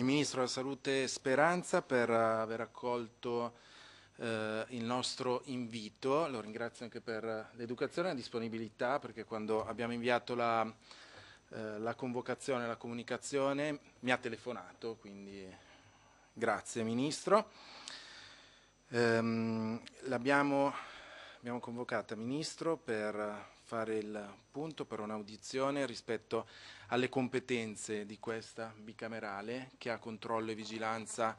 il Ministro della Salute Speranza per eh, aver accolto eh, il nostro invito, lo ringrazio anche per eh, l'educazione e la disponibilità perché quando abbiamo inviato la, eh, la convocazione e la comunicazione mi ha telefonato, quindi grazie Ministro. Ehm, l'abbiamo convocata Ministro per fare il punto per un'audizione rispetto alle competenze di questa bicamerale che ha controllo e vigilanza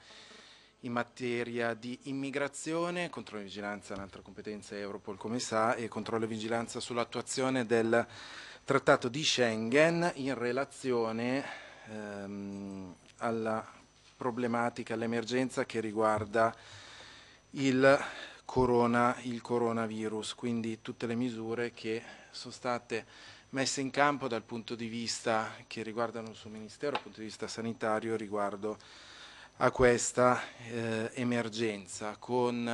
in materia di immigrazione, controllo e vigilanza, un'altra competenza è Europol come sa, e controllo e vigilanza sull'attuazione del Trattato di Schengen in relazione ehm, alla problematica, all'emergenza che riguarda il corona il coronavirus, quindi tutte le misure che sono state messe in campo dal punto di vista che riguardano il suo ministero, dal punto di vista sanitario riguardo a questa eh, emergenza con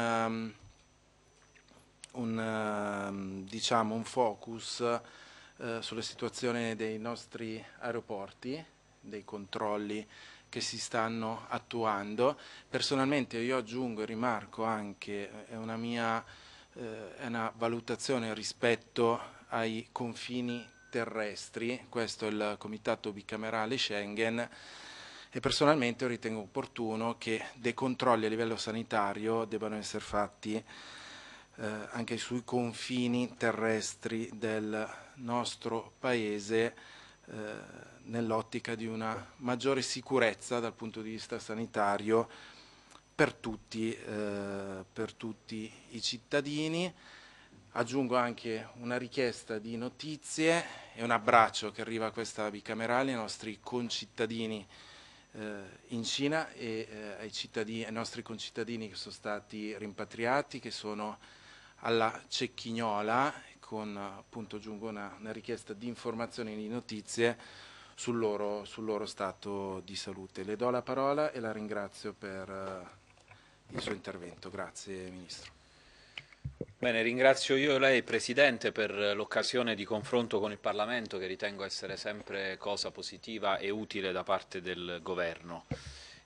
um, un, um, diciamo un focus uh, sulla situazione dei nostri aeroporti, dei controlli che si stanno attuando. Personalmente io aggiungo e rimarco anche, eh, è una mia eh, è una valutazione rispetto ai confini terrestri, questo è il Comitato bicamerale Schengen, e personalmente ritengo opportuno che dei controlli a livello sanitario debbano essere fatti eh, anche sui confini terrestri del nostro Paese. Eh, nell'ottica di una maggiore sicurezza dal punto di vista sanitario per tutti, eh, per tutti i cittadini. Aggiungo anche una richiesta di notizie e un abbraccio che arriva a questa bicamerale ai nostri concittadini eh, in Cina e eh, ai, ai, nostri concittadini che sono stati rimpatriati, che sono alla Cecchignola, con appunto aggiungo una, una richiesta di informazioni e di notizie sul loro, sul loro stato di salute. Le do la parola e la ringrazio per eh, il suo intervento. Grazie Ministro. Bene, ringrazio io lei Presidente per l'occasione di confronto con il Parlamento che ritengo essere sempre cosa positiva e utile da parte del Governo.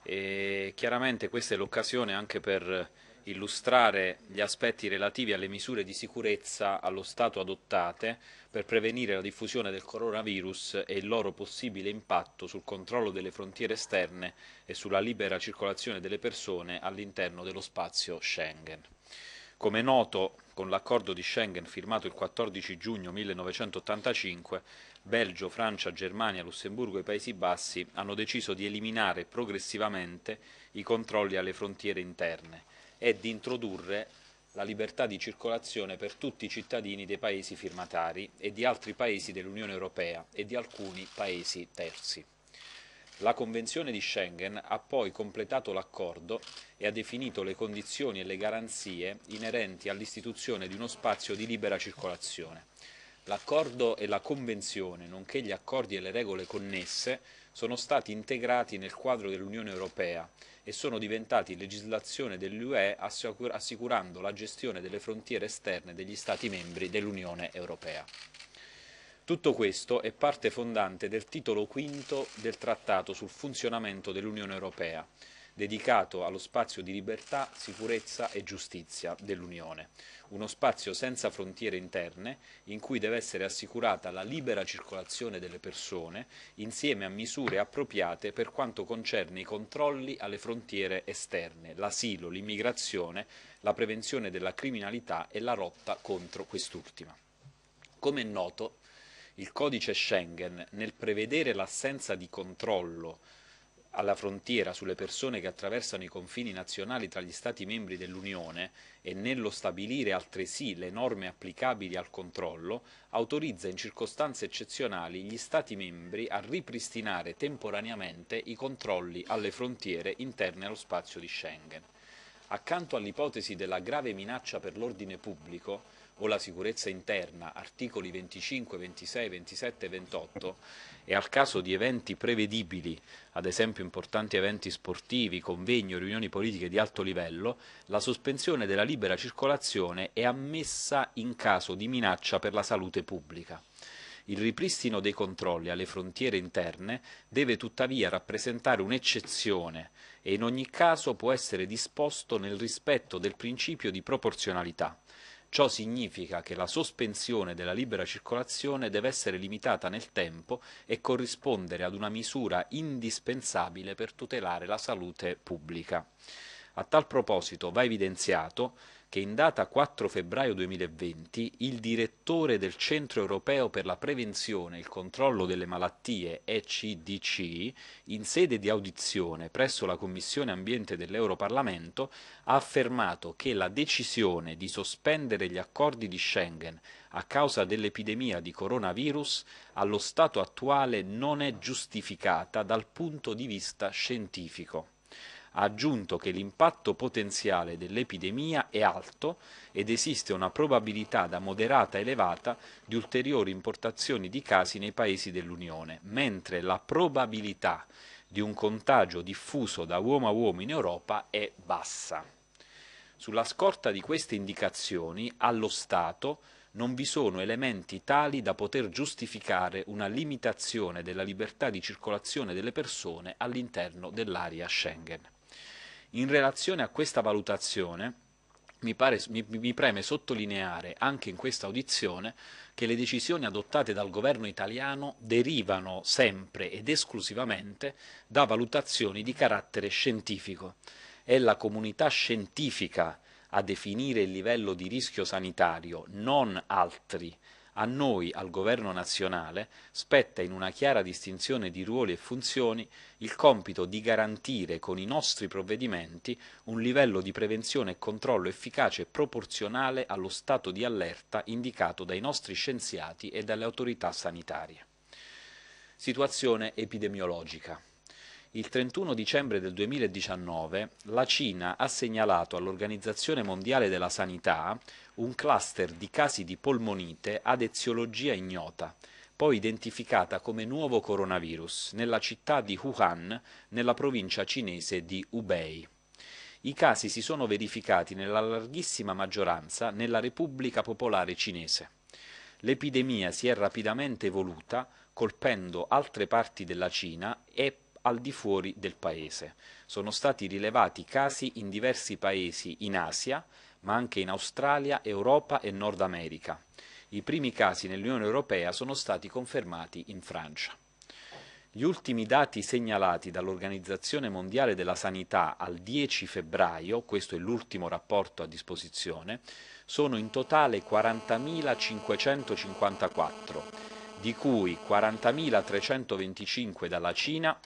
E chiaramente questa è l'occasione anche per illustrare gli aspetti relativi alle misure di sicurezza allo Stato adottate per prevenire la diffusione del coronavirus e il loro possibile impatto sul controllo delle frontiere esterne e sulla libera circolazione delle persone all'interno dello spazio Schengen. Come noto, con l'accordo di Schengen firmato il 14 giugno 1985, Belgio, Francia, Germania, Lussemburgo e Paesi Bassi hanno deciso di eliminare progressivamente i controlli alle frontiere interne è di introdurre la libertà di circolazione per tutti i cittadini dei paesi firmatari e di altri paesi dell'Unione Europea e di alcuni paesi terzi. La Convenzione di Schengen ha poi completato l'accordo e ha definito le condizioni e le garanzie inerenti all'istituzione di uno spazio di libera circolazione. L'accordo e la Convenzione, nonché gli accordi e le regole connesse, sono stati integrati nel quadro dell'Unione Europea e sono diventati legislazione dell'UE assicur- assicurando la gestione delle frontiere esterne degli Stati membri dell'Unione Europea. Tutto questo è parte fondante del titolo V del Trattato sul funzionamento dell'Unione Europea, dedicato allo spazio di libertà, sicurezza e giustizia dell'Unione, uno spazio senza frontiere interne in cui deve essere assicurata la libera circolazione delle persone insieme a misure appropriate per quanto concerne i controlli alle frontiere esterne, l'asilo, l'immigrazione, la prevenzione della criminalità e la lotta contro quest'ultima. Come è noto, il codice Schengen, nel prevedere l'assenza di controllo alla frontiera sulle persone che attraversano i confini nazionali tra gli Stati membri dell'Unione e nello stabilire altresì le norme applicabili al controllo, autorizza in circostanze eccezionali gli Stati membri a ripristinare temporaneamente i controlli alle frontiere interne allo spazio di Schengen. Accanto all'ipotesi della grave minaccia per l'ordine pubblico, o la sicurezza interna, articoli 25, 26, 27 e 28, e al caso di eventi prevedibili, ad esempio importanti eventi sportivi, convegni o riunioni politiche di alto livello, la sospensione della libera circolazione è ammessa in caso di minaccia per la salute pubblica. Il ripristino dei controlli alle frontiere interne deve tuttavia rappresentare un'eccezione e in ogni caso può essere disposto nel rispetto del principio di proporzionalità. Ciò significa che la sospensione della libera circolazione deve essere limitata nel tempo e corrispondere ad una misura indispensabile per tutelare la salute pubblica. A tal proposito va evidenziato che in data 4 febbraio 2020 il direttore del Centro Europeo per la Prevenzione e il Controllo delle Malattie ECDC, in sede di audizione presso la Commissione Ambiente dell'Europarlamento, ha affermato che la decisione di sospendere gli accordi di Schengen a causa dell'epidemia di coronavirus allo stato attuale non è giustificata dal punto di vista scientifico ha aggiunto che l'impatto potenziale dell'epidemia è alto ed esiste una probabilità da moderata elevata di ulteriori importazioni di casi nei paesi dell'Unione, mentre la probabilità di un contagio diffuso da uomo a uomo in Europa è bassa. Sulla scorta di queste indicazioni, allo Stato non vi sono elementi tali da poter giustificare una limitazione della libertà di circolazione delle persone all'interno dell'area Schengen. In relazione a questa valutazione, mi, pare, mi, mi, preme sottolineare anche in questa audizione che le decisioni adottate dal governo italiano derivano sempre ed esclusivamente da valutazioni di carattere scientifico. È la comunità scientifica a definire il livello di rischio sanitario, non altri a noi, al governo nazionale, spetta in una chiara distinzione di ruoli e funzioni il compito di garantire con i nostri provvedimenti un livello di prevenzione e controllo efficace e proporzionale allo stato di allerta indicato dai nostri scienziati e dalle autorità sanitarie. Situazione epidemiologica. Il 31 dicembre del 2019 la Cina ha segnalato all'Organizzazione Mondiale della Sanità un cluster di casi di polmonite ad eziologia ignota, poi identificata come nuovo coronavirus, nella città di Wuhan, nella provincia cinese di Hubei. I casi si sono verificati nella larghissima maggioranza nella Repubblica Popolare Cinese. L'epidemia si è rapidamente evoluta, colpendo altre parti della Cina e al di fuori del paese. Sono stati rilevati casi in diversi paesi in Asia, ma anche in Australia, Europa e Nord America. I primi casi nell'Unione Europea sono stati confermati in Francia. Gli ultimi dati segnalati dall'Organizzazione Mondiale della Sanità al 10 febbraio, questo è l'ultimo rapporto a disposizione, sono in totale 40.554, di cui 40.325 dalla Cina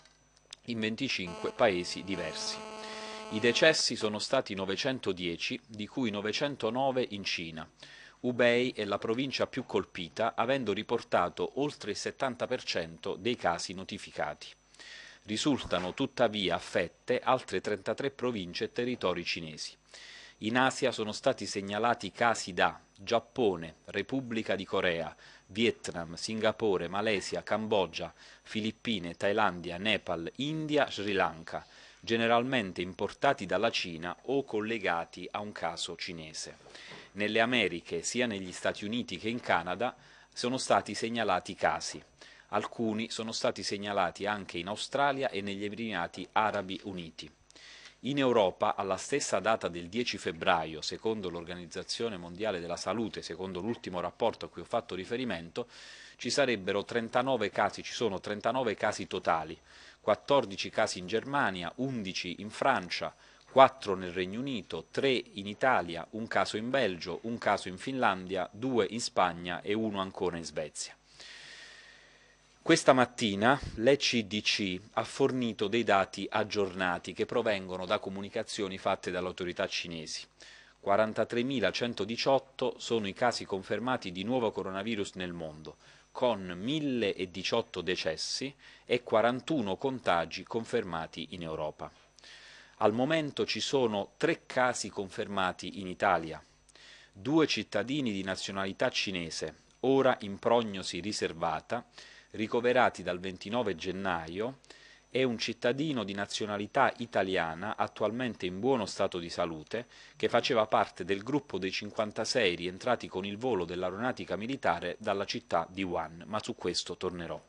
in 25 paesi diversi. I decessi sono stati 910, di cui 909 in Cina. Hubei è la provincia più colpita, avendo riportato oltre il 70% dei casi notificati. Risultano tuttavia affette altre 33 province e territori cinesi. In Asia sono stati segnalati casi da Giappone, Repubblica di Corea, Vietnam, Singapore, Malesia, Cambogia, Filippine, Thailandia, Nepal, India, Sri Lanka, generalmente importati dalla Cina o collegati a un caso cinese. Nelle Americhe, sia negli Stati Uniti che in Canada, sono stati segnalati casi. Alcuni sono stati segnalati anche in Australia e negli Emirati Arabi Uniti. In Europa, alla stessa data del 10 febbraio, secondo l'Organizzazione Mondiale della Salute, secondo l'ultimo rapporto a cui ho fatto riferimento, ci, 39 casi, ci sono 39 casi totali, 14 casi in Germania, 11 in Francia, 4 nel Regno Unito, 3 in Italia, un caso in Belgio, un caso in Finlandia, 2 in Spagna e uno ancora in Svezia. Questa mattina l'ECDC ha fornito dei dati aggiornati che provengono da comunicazioni fatte dalle autorità cinesi. 43.118 sono i casi confermati di nuovo coronavirus nel mondo, con 1.018 decessi e 41 contagi confermati in Europa. Al momento ci sono tre casi confermati in Italia, due cittadini di nazionalità cinese, ora in prognosi riservata, ricoverati dal 29 gennaio, è un cittadino di nazionalità italiana attualmente in buono stato di salute che faceva parte del gruppo dei 56 rientrati con il volo dell'aeronautica militare dalla città di Wuhan, ma su questo tornerò.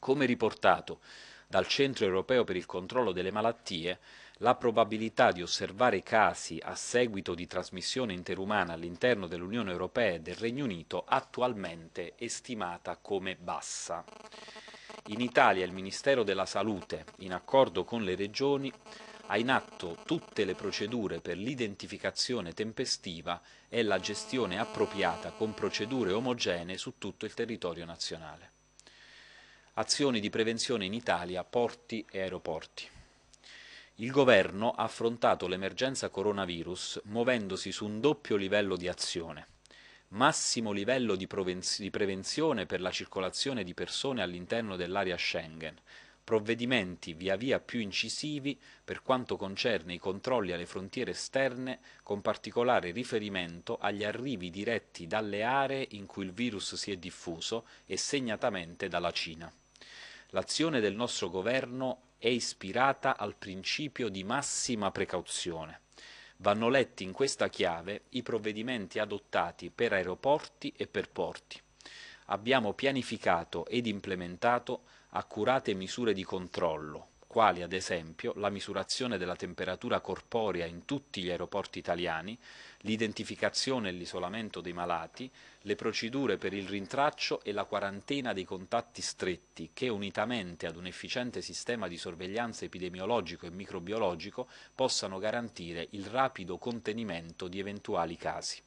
Come riportato dal Centro Europeo per il Controllo delle Malattie, la probabilità di osservare casi a seguito di trasmissione interumana all'interno dell'Unione Europea e del Regno Unito attualmente è stimata come bassa. In Italia il Ministero della Salute, in accordo con le regioni, ha in atto tutte le procedure per l'identificazione tempestiva e la gestione appropriata con procedure omogenee su tutto il territorio nazionale. Azioni di prevenzione in Italia, porti e aeroporti il governo ha affrontato l'emergenza coronavirus muovendosi su un doppio livello di azione. Massimo livello di, di prevenzione per la circolazione di persone all'interno dell'area Schengen, provvedimenti via via più incisivi per quanto concerne i controlli alle frontiere esterne, con particolare riferimento agli arrivi diretti dalle aree in cui il virus si è diffuso e segnatamente dalla Cina. L'azione del nostro governo è ispirata al principio di massima precauzione. Vanno letti in questa chiave i provvedimenti adottati per aeroporti e per porti. Abbiamo pianificato ed implementato accurate misure di controllo, quali ad esempio la misurazione della temperatura corporea in tutti gli aeroporti italiani, l'identificazione e l'isolamento dei malati, le procedure per il rintraccio e la quarantena dei contatti stretti che unitamente ad un efficiente sistema di sorveglianza epidemiologico e microbiologico possano garantire il rapido contenimento di eventuali casi.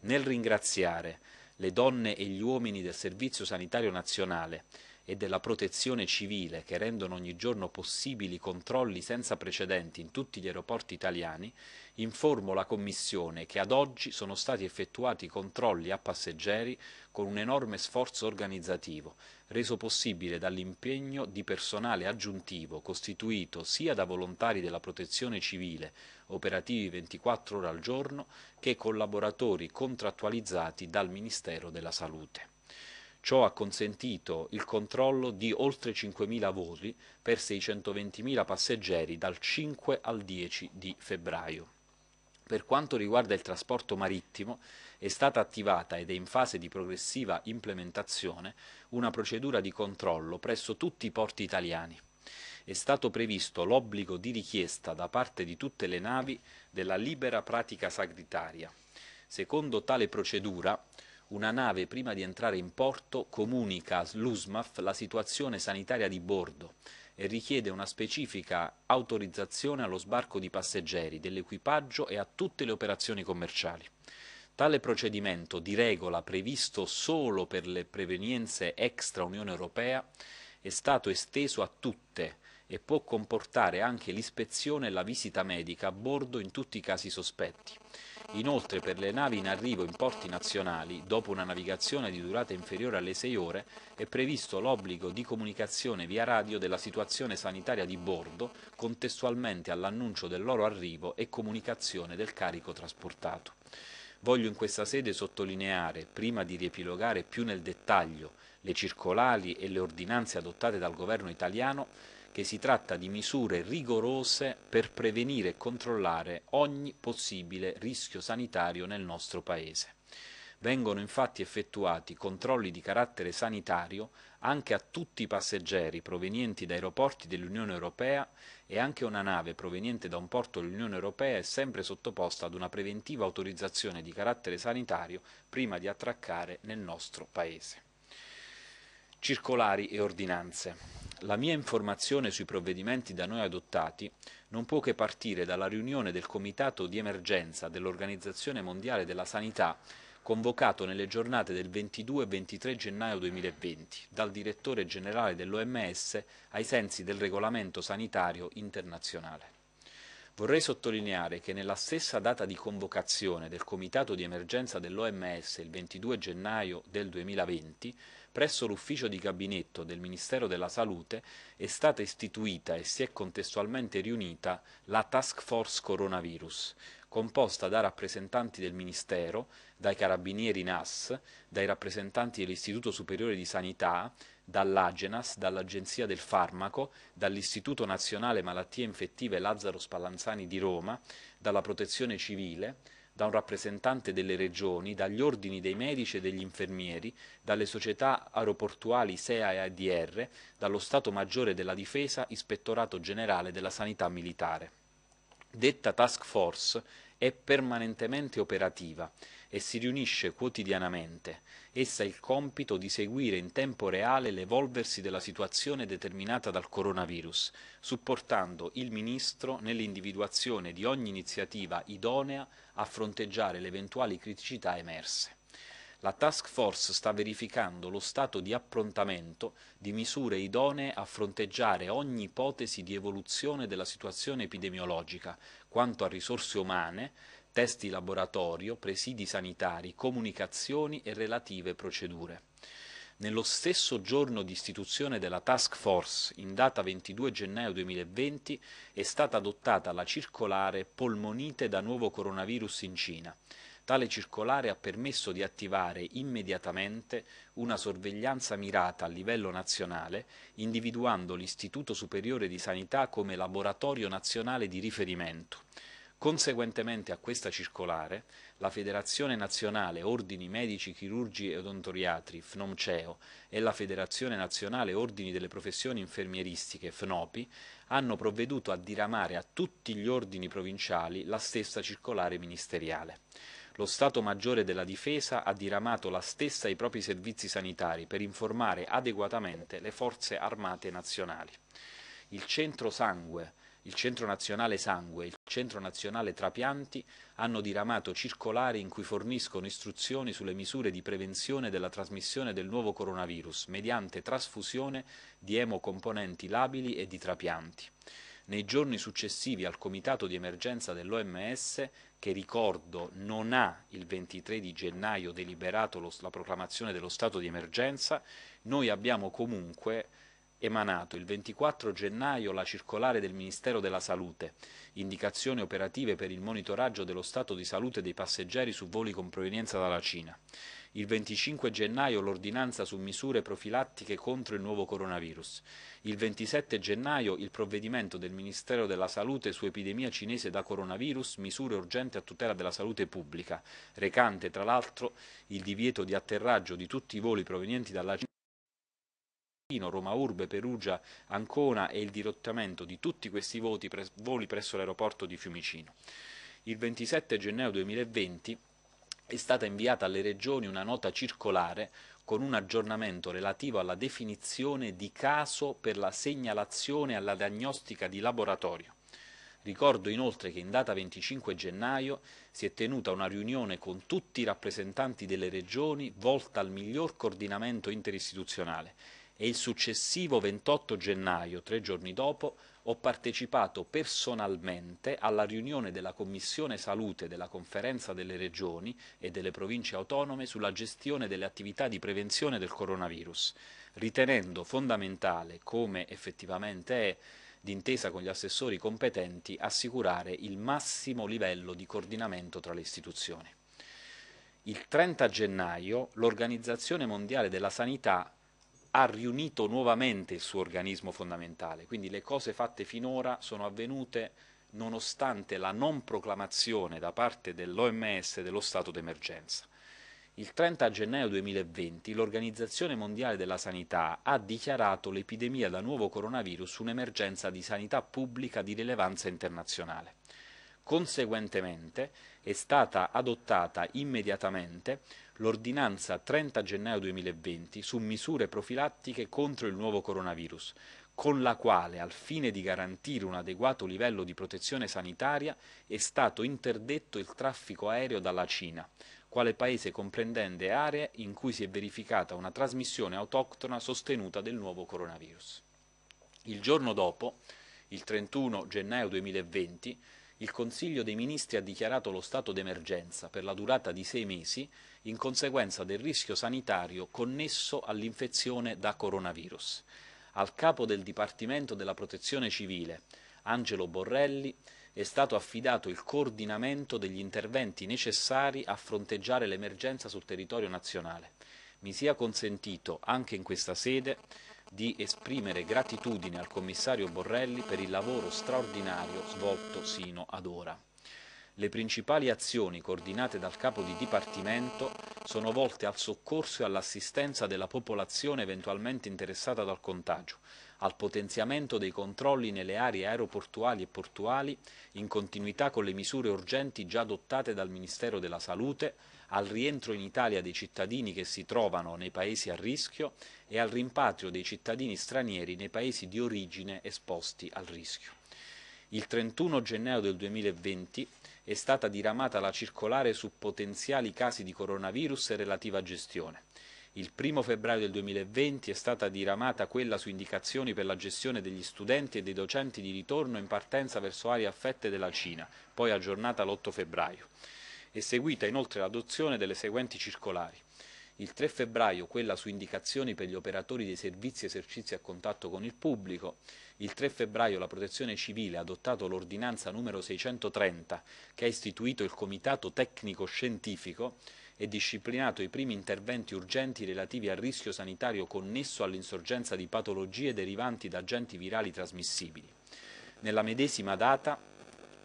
Nel ringraziare le donne e gli uomini del Servizio Sanitario Nazionale, e della protezione civile che rendono ogni giorno possibili controlli senza precedenti in tutti gli aeroporti italiani, informo la Commissione che ad oggi sono stati effettuati controlli a passeggeri con un enorme sforzo organizzativo, reso possibile dall'impegno di personale aggiuntivo costituito sia da volontari della protezione civile, operativi 24 ore al giorno, che collaboratori contrattualizzati dal Ministero della Salute. Ciò ha consentito il controllo di oltre 5.000 voli per 620.000 passeggeri dal 5 al 10 di febbraio. Per quanto riguarda il trasporto marittimo, è stata attivata ed è in fase di progressiva implementazione una procedura di controllo presso tutti i porti italiani. È stato previsto l'obbligo di richiesta da parte di tutte le navi della libera pratica sagritaria. Secondo tale procedura, una nave prima di entrare in porto comunica all'USMAF la situazione sanitaria di bordo e richiede una specifica autorizzazione allo sbarco di passeggeri, dell'equipaggio e a tutte le operazioni commerciali. Tale procedimento, di regola previsto solo per le prevenienze extra Unione Europea, è stato esteso a tutte e può comportare anche l'ispezione e la visita medica a bordo in tutti i casi sospetti. Inoltre per le navi in arrivo in porti nazionali, dopo una navigazione di durata inferiore alle 6 ore, è previsto l'obbligo di comunicazione via radio della situazione sanitaria di bordo, contestualmente all'annuncio del loro arrivo e comunicazione del carico trasportato. Voglio in questa sede sottolineare, prima di riepilogare più nel dettaglio le circolari e le ordinanze adottate dal governo italiano, che si tratta di misure rigorose per prevenire e controllare ogni possibile rischio sanitario nel nostro Paese. Vengono infatti effettuati controlli di carattere sanitario anche a tutti i passeggeri provenienti da aeroporti dell'Unione Europea e anche una nave proveniente da un porto dell'Unione Europea è sempre sottoposta ad una preventiva autorizzazione di carattere sanitario prima di attraccare nel nostro Paese. Circolari e ordinanze. La mia informazione sui provvedimenti da noi adottati non può che partire dalla riunione del Comitato di Emergenza dell'Organizzazione Mondiale della Sanità convocato nelle giornate del 22 e 23 gennaio 2020 dal direttore generale dell'OMS ai sensi del regolamento sanitario internazionale. Vorrei sottolineare che nella stessa data di convocazione del Comitato di Emergenza dell'OMS il 22 gennaio del 2020, presso l'ufficio di gabinetto del Ministero della Salute è stata istituita e si è contestualmente riunita la Task Force Coronavirus, composta da rappresentanti del Ministero, dai carabinieri NAS, dai rappresentanti dell'Istituto Superiore di Sanità, dall'Agenas, dall'Agenzia del Farmaco, dall'Istituto Nazionale Malattie Infettive Lazzaro Spallanzani di Roma, dalla Protezione Civile, da un rappresentante delle regioni, dagli ordini dei medici e degli infermieri, dalle società aeroportuali SEA e ADR, dallo Stato Maggiore della Difesa, Ispettorato Generale della Sanità Militare. Detta task force è permanentemente operativa e si riunisce quotidianamente. Essa ha il compito di seguire in tempo reale l'evolversi della situazione determinata dal coronavirus, supportando il Ministro nell'individuazione di ogni iniziativa idonea a fronteggiare le eventuali criticità emerse. La task force sta verificando lo stato di approntamento di misure idonee a fronteggiare ogni ipotesi di evoluzione della situazione epidemiologica, quanto a risorse umane, testi laboratorio, presidi sanitari, comunicazioni e relative procedure. Nello stesso giorno di istituzione della task force, in data 22 gennaio 2020, è stata adottata la circolare polmonite da nuovo coronavirus in Cina. Tale circolare ha permesso di attivare immediatamente una sorveglianza mirata a livello nazionale, individuando l'Istituto Superiore di Sanità come laboratorio nazionale di riferimento Conseguentemente a questa circolare, la Federazione Nazionale Ordini Medici Chirurgi e Odontoriatri, FNOMCEO, e la Federazione Nazionale Ordini delle Professioni Infermieristiche, FNOPI, hanno provveduto a diramare a tutti gli ordini provinciali la stessa circolare ministeriale lo Stato Maggiore della Difesa ha diramato la stessa ai propri servizi sanitari per informare adeguatamente le forze armate nazionali. Il Centro Sangue, il Centro Nazionale Sangue, Centro Nazionale Trapianti hanno diramato circolari in cui forniscono istruzioni sulle misure di prevenzione della trasmissione del nuovo coronavirus mediante trasfusione di emocomponenti labili e di trapianti. Nei giorni successivi al comitato di emergenza dell'OMS, che ricordo non ha il 23 di gennaio deliberato lo, la proclamazione dello stato di emergenza, noi abbiamo comunque emanato il 24 gennaio la circolare del Ministero della Salute, indicazioni operative per il monitoraggio dello stato di salute dei passeggeri su voli con provenienza dalla Cina. Il 25 gennaio l'ordinanza su misure profilattiche contro il nuovo coronavirus. Il 27 gennaio il provvedimento del Ministero della Salute su epidemia cinese da coronavirus, misure urgenti a tutela della salute pubblica, recante tra l'altro il divieto di atterraggio di tutti i voli provenienti dalla Cina Roma Urbe, Perugia, Ancona e il dirottamento di tutti questi voli, pres voli presso l'aeroporto di Fiumicino. Il 27 gennaio 2020 è stata inviata alle regioni una nota circolare con un aggiornamento relativo alla definizione di caso per la segnalazione alla diagnostica di laboratorio. Ricordo inoltre che in data 25 gennaio si è tenuta una riunione con tutti i rappresentanti delle regioni volta al miglior coordinamento interistituzionale e il successivo 28 gennaio, tre giorni dopo, ho partecipato personalmente alla riunione della Commissione Salute della Conferenza delle Regioni e delle Province Autonome sulla gestione delle attività di prevenzione del coronavirus, ritenendo fondamentale, come effettivamente è, d'intesa con gli assessori competenti, assicurare il massimo livello di coordinamento tra le istituzioni. Il 30 gennaio l'Organizzazione Mondiale della Sanità ha riunito nuovamente il suo organismo fondamentale, quindi le cose fatte finora sono avvenute nonostante la non proclamazione da parte dell'OMS dello stato d'emergenza. Il 30 gennaio 2020 l'Organizzazione Mondiale della Sanità ha dichiarato l'epidemia da nuovo coronavirus un'emergenza di sanità pubblica di rilevanza internazionale. Conseguentemente è stata adottata immediatamente l'ordinanza 30 gennaio 2020 su misure profilattiche contro il nuovo coronavirus, con la quale, al fine di garantire un adeguato livello di protezione sanitaria, è stato interdetto il traffico aereo dalla Cina, quale paese comprendente aree in cui si è verificata una trasmissione autoctona sostenuta del nuovo coronavirus. Il giorno dopo, il 31 gennaio 2020, il Consiglio dei Ministri ha dichiarato lo stato d'emergenza per la durata di sei mesi in conseguenza del rischio sanitario connesso all'infezione da coronavirus. Al capo del Dipartimento della Protezione Civile, Angelo Borrelli, è stato affidato il coordinamento degli interventi necessari a fronteggiare l'emergenza sul territorio nazionale. Mi sia consentito, anche in questa sede, di esprimere gratitudine al commissario Borrelli per il lavoro straordinario svolto sino ad ora le principali azioni coordinate dal capo di dipartimento sono volte al soccorso e all'assistenza della popolazione eventualmente interessata dal contagio, al potenziamento dei controlli nelle aree aeroportuali e portuali in continuità con le misure urgenti già adottate dal Ministero della Salute, al rientro in Italia dei cittadini che si trovano nei paesi a rischio e al rimpatrio dei cittadini stranieri nei paesi di origine esposti al rischio. Il 31 gennaio del 2020 è stata diramata la circolare su potenziali casi di coronavirus e relativa gestione. Il 1 febbraio del 2020 è stata diramata quella su indicazioni per la gestione degli studenti e dei docenti di ritorno in partenza verso aree affette della Cina, poi aggiornata l'8 febbraio. È seguita inoltre l'adozione delle seguenti circolari. Il 3 febbraio quella su indicazioni per gli operatori dei servizi e esercizi a contatto con il pubblico. Il 3 febbraio la Protezione Civile ha adottato l'ordinanza numero 630 che ha istituito il Comitato Tecnico Scientifico e disciplinato i primi interventi urgenti relativi al rischio sanitario connesso all'insorgenza di patologie derivanti da agenti virali trasmissibili. Nella medesima data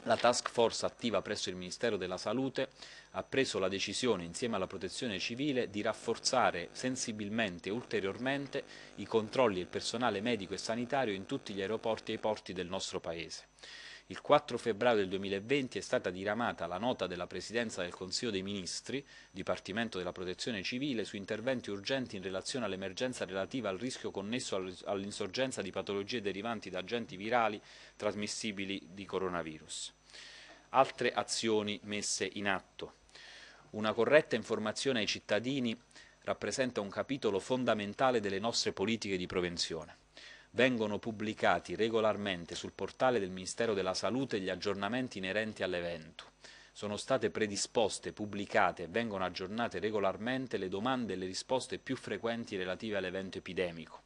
la task force attiva presso il Ministero della Salute ha preso la decisione insieme alla protezione civile di rafforzare sensibilmente e ulteriormente i controlli del personale medico e sanitario in tutti gli aeroporti e i porti del nostro Paese. Il 4 febbraio del 2020 è stata diramata la nota della Presidenza del Consiglio dei Ministri, Dipartimento della Protezione Civile, su interventi urgenti in relazione all'emergenza relativa al rischio connesso all'insorgenza di patologie derivanti da agenti virali trasmissibili di coronavirus. Altre azioni messe in atto. Una corretta informazione ai cittadini rappresenta un capitolo fondamentale delle nostre politiche di prevenzione. Vengono pubblicati regolarmente sul portale del Ministero della Salute gli aggiornamenti inerenti all'evento. Sono state predisposte, pubblicate e vengono aggiornate regolarmente le domande e le risposte più frequenti relative all'evento epidemico.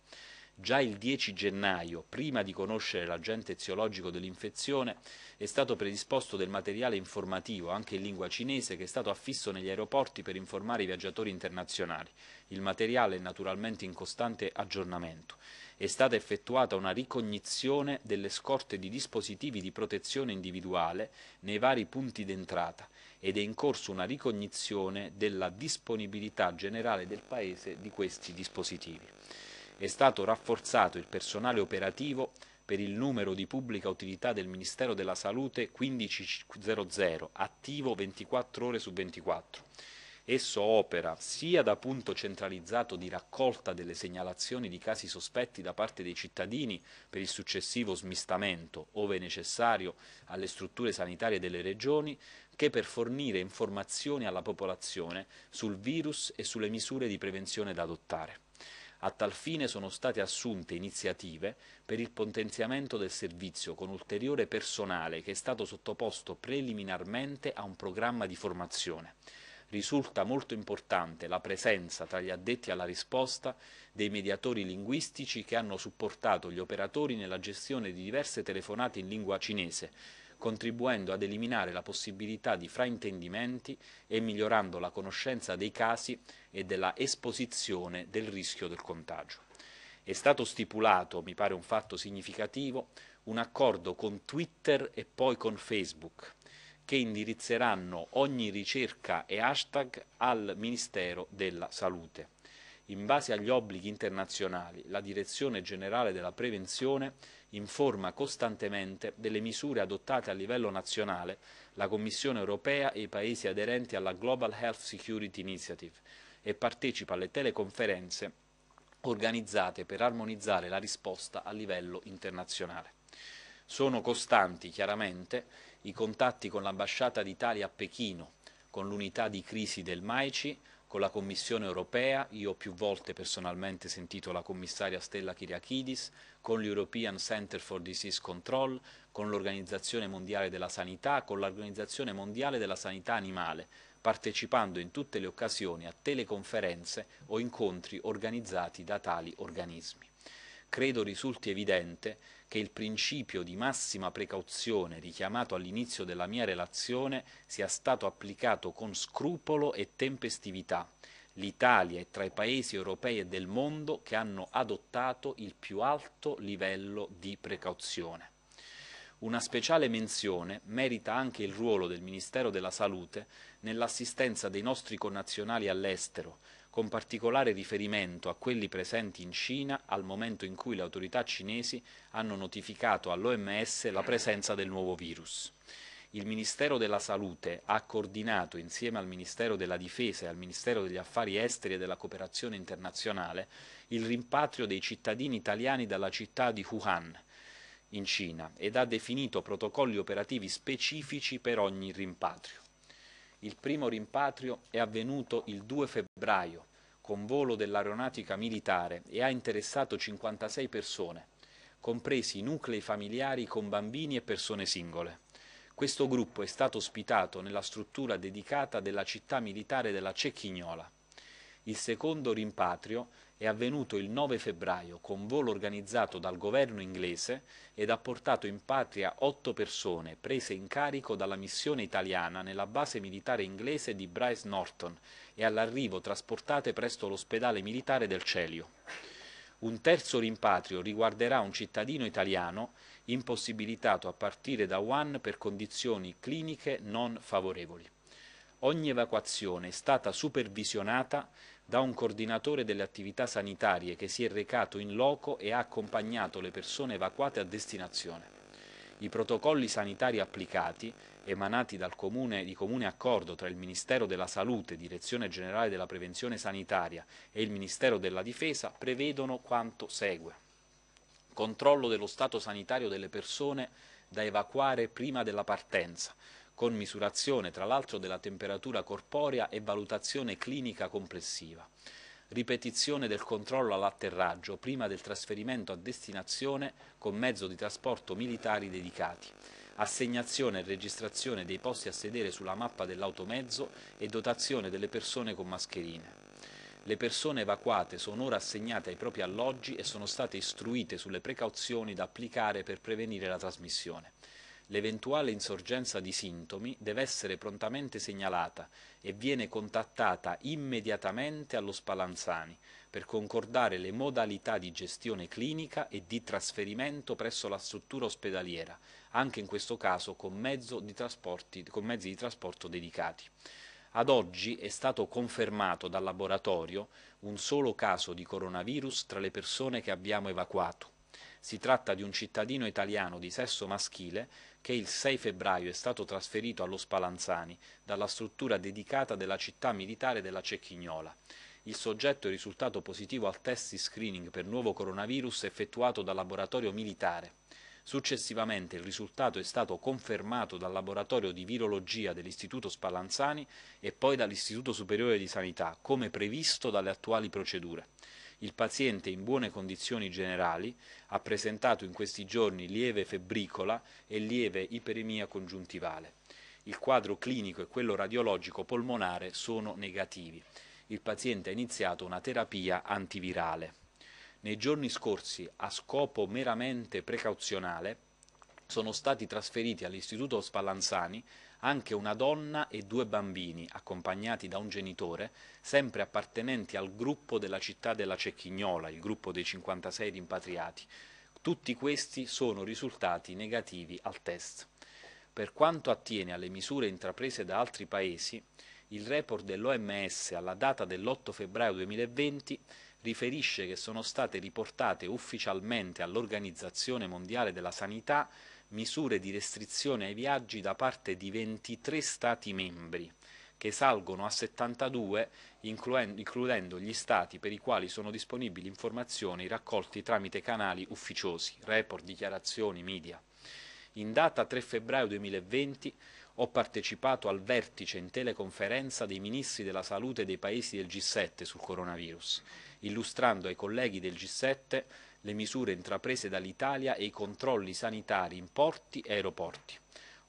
Già il 10 gennaio, prima di conoscere l'agente eziologico dell'infezione, è stato predisposto del materiale informativo, anche in lingua cinese, che è stato affisso negli aeroporti per informare i viaggiatori internazionali. Il materiale è naturalmente in costante aggiornamento. È stata effettuata una ricognizione delle scorte di dispositivi di protezione individuale nei vari punti d'entrata ed è in corso una ricognizione della disponibilità generale del Paese di questi dispositivi è stato rafforzato il personale operativo per il numero di pubblica utilità del Ministero della Salute 1500, attivo 24 ore su 24. Esso opera sia da punto centralizzato di raccolta delle segnalazioni di casi sospetti da parte dei cittadini per il successivo smistamento, ove necessario, alle strutture sanitarie delle regioni, che per fornire informazioni alla popolazione sul virus e sulle misure di prevenzione da adottare. A tal fine sono state assunte iniziative per il potenziamento del servizio con ulteriore personale che è stato sottoposto preliminarmente a un programma di formazione. Risulta molto importante la presenza tra gli addetti alla risposta dei mediatori linguistici che hanno supportato gli operatori nella gestione di diverse telefonate in lingua cinese, contribuendo ad eliminare la possibilità di fraintendimenti e migliorando la conoscenza dei casi e della esposizione del rischio del contagio. È stato stipulato, mi pare un fatto significativo, un accordo con Twitter e poi con Facebook, che indirizzeranno ogni ricerca e hashtag al Ministero della Salute. In base agli obblighi internazionali, la Direzione Generale della Prevenzione informa costantemente delle misure adottate a livello nazionale la Commissione europea e i Paesi aderenti alla Global Health Security Initiative e partecipa alle teleconferenze organizzate per armonizzare la risposta a livello internazionale. Sono costanti, chiaramente, i contatti con l'ambasciata d'Italia a Pechino, con l'unità di crisi del MAICI, con la Commissione europea, io ho più volte personalmente sentito la commissaria Stella Kyriakidis, con l'European Center for Disease Control, con l'Organizzazione Mondiale della Sanità, con l'Organizzazione Mondiale della Sanità Animale, partecipando in tutte le occasioni a teleconferenze o incontri organizzati da tali organismi. Credo risulti evidente che il principio di massima precauzione richiamato all'inizio della mia relazione sia stato applicato con scrupolo e tempestività. L'Italia è tra i paesi europei e del mondo che hanno adottato il più alto livello di precauzione. Una speciale menzione merita anche il ruolo del Ministero della Salute nell'assistenza dei nostri connazionali all'estero, con particolare riferimento a quelli presenti in Cina al momento in cui le autorità cinesi hanno notificato all'OMS la presenza del nuovo virus. Il Ministero della Salute ha coordinato insieme al Ministero della Difesa e al Ministero degli Affari Esteri e della Cooperazione Internazionale il rimpatrio dei cittadini italiani dalla città di Wuhan in Cina ed ha definito protocolli operativi specifici per ogni rimpatrio. Il primo rimpatrio è avvenuto il 2 febbraio con volo dell'aeronautica militare e ha interessato 56 persone, compresi nuclei familiari con bambini e persone singole. Questo gruppo è stato ospitato nella struttura dedicata della città militare della Cecchignola. Il secondo rimpatrio è avvenuto il 9 febbraio con volo organizzato dal governo inglese ed ha portato in patria otto persone prese in carico dalla missione italiana nella base militare inglese di Bryce Norton e all'arrivo trasportate presso l'ospedale militare del Celio. Un terzo rimpatrio riguarderà un cittadino italiano impossibilitato a partire da Wuhan per condizioni cliniche non favorevoli. Ogni evacuazione è stata supervisionata da un coordinatore delle attività sanitarie che si è recato in loco e ha accompagnato le persone evacuate a destinazione. I protocolli sanitari applicati, emanati dal comune, di comune accordo tra il Ministero della Salute, Direzione Generale della Prevenzione Sanitaria e il Ministero della Difesa, prevedono quanto segue. Controllo dello stato sanitario delle persone da evacuare prima della partenza, con misurazione tra l'altro della temperatura corporea e valutazione clinica complessiva, ripetizione del controllo all'atterraggio prima del trasferimento a destinazione con mezzo di trasporto militari dedicati, assegnazione e registrazione dei posti a sedere sulla mappa dell'automezzo e dotazione delle persone con mascherine. Le persone evacuate sono ora assegnate ai propri alloggi e sono state istruite sulle precauzioni da applicare per prevenire la trasmissione l'eventuale insorgenza di sintomi deve essere prontamente segnalata e viene contattata immediatamente allo Spallanzani per concordare le modalità di gestione clinica e di trasferimento presso la struttura ospedaliera, anche in questo caso con, di con mezzi di trasporto dedicati. Ad oggi è stato confermato dal laboratorio un solo caso di coronavirus tra le persone che abbiamo evacuato. Si tratta di un cittadino italiano di sesso maschile che il 6 febbraio è stato trasferito allo Spalanzani dalla struttura dedicata della città militare della Cecchignola. Il soggetto è risultato positivo al test di screening per nuovo coronavirus effettuato dal laboratorio militare. Successivamente il risultato è stato confermato dal laboratorio di virologia dell'Istituto Spallanzani e poi dall'Istituto Superiore di Sanità, come previsto dalle attuali procedure. Il paziente in buone condizioni generali ha presentato in questi giorni lieve febbricola e lieve iperemia congiuntivale. Il quadro clinico e quello radiologico polmonare sono negativi. Il paziente ha iniziato una terapia antivirale. Nei giorni scorsi, a scopo meramente precauzionale, sono stati trasferiti all'Istituto Spallanzani anche una donna e due bambini, accompagnati da un genitore, sempre appartenenti al gruppo della città della Cecchignola, il gruppo dei 56 rimpatriati. Tutti questi sono risultati negativi al test. Per quanto attiene alle misure intraprese da altri paesi, il report dell'OMS alla data dell'8 febbraio 2020 riferisce che sono state riportate ufficialmente all'Organizzazione Mondiale della Sanità misure di restrizione ai viaggi da parte di 23 Stati membri, che salgono a 72, includendo gli Stati per i quali sono disponibili informazioni raccolti tramite canali ufficiosi, report, dichiarazioni, media. In data 3 febbraio 2020 ho partecipato al vertice in teleconferenza dei ministri della salute dei paesi del G7 sul coronavirus, illustrando ai colleghi del G7 le misure intraprese dall'Italia e i controlli sanitari in porti e aeroporti.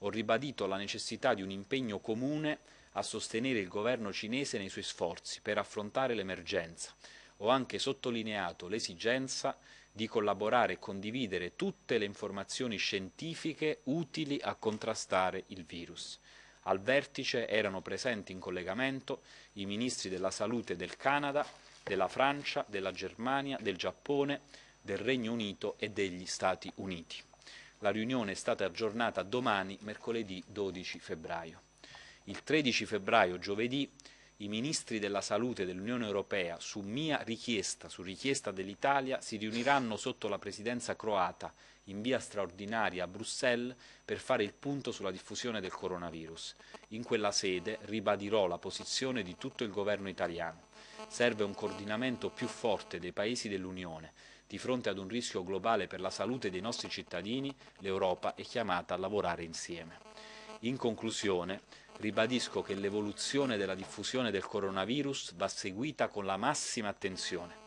Ho ribadito la necessità di un impegno comune a sostenere il governo cinese nei suoi sforzi per affrontare l'emergenza. Ho anche sottolineato l'esigenza di collaborare e condividere tutte le informazioni scientifiche utili a contrastare il virus. Al vertice erano presenti in collegamento i ministri della salute del Canada, della Francia, della Germania, del Giappone, del Regno Unito e degli Stati Uniti. La riunione è stata aggiornata domani, mercoledì 12 febbraio. Il 13 febbraio, giovedì, i ministri della salute dell'Unione Europea, su mia richiesta, su richiesta dell'Italia, si riuniranno sotto la presidenza croata in via straordinaria a Bruxelles per fare il punto sulla diffusione del coronavirus. In quella sede ribadirò la posizione di tutto il governo italiano. Serve un coordinamento più forte dei paesi dell'Unione di fronte ad un rischio globale per la salute dei nostri cittadini, l'Europa è chiamata a lavorare insieme. In conclusione, ribadisco che l'evoluzione della diffusione del coronavirus va seguita con la massima attenzione.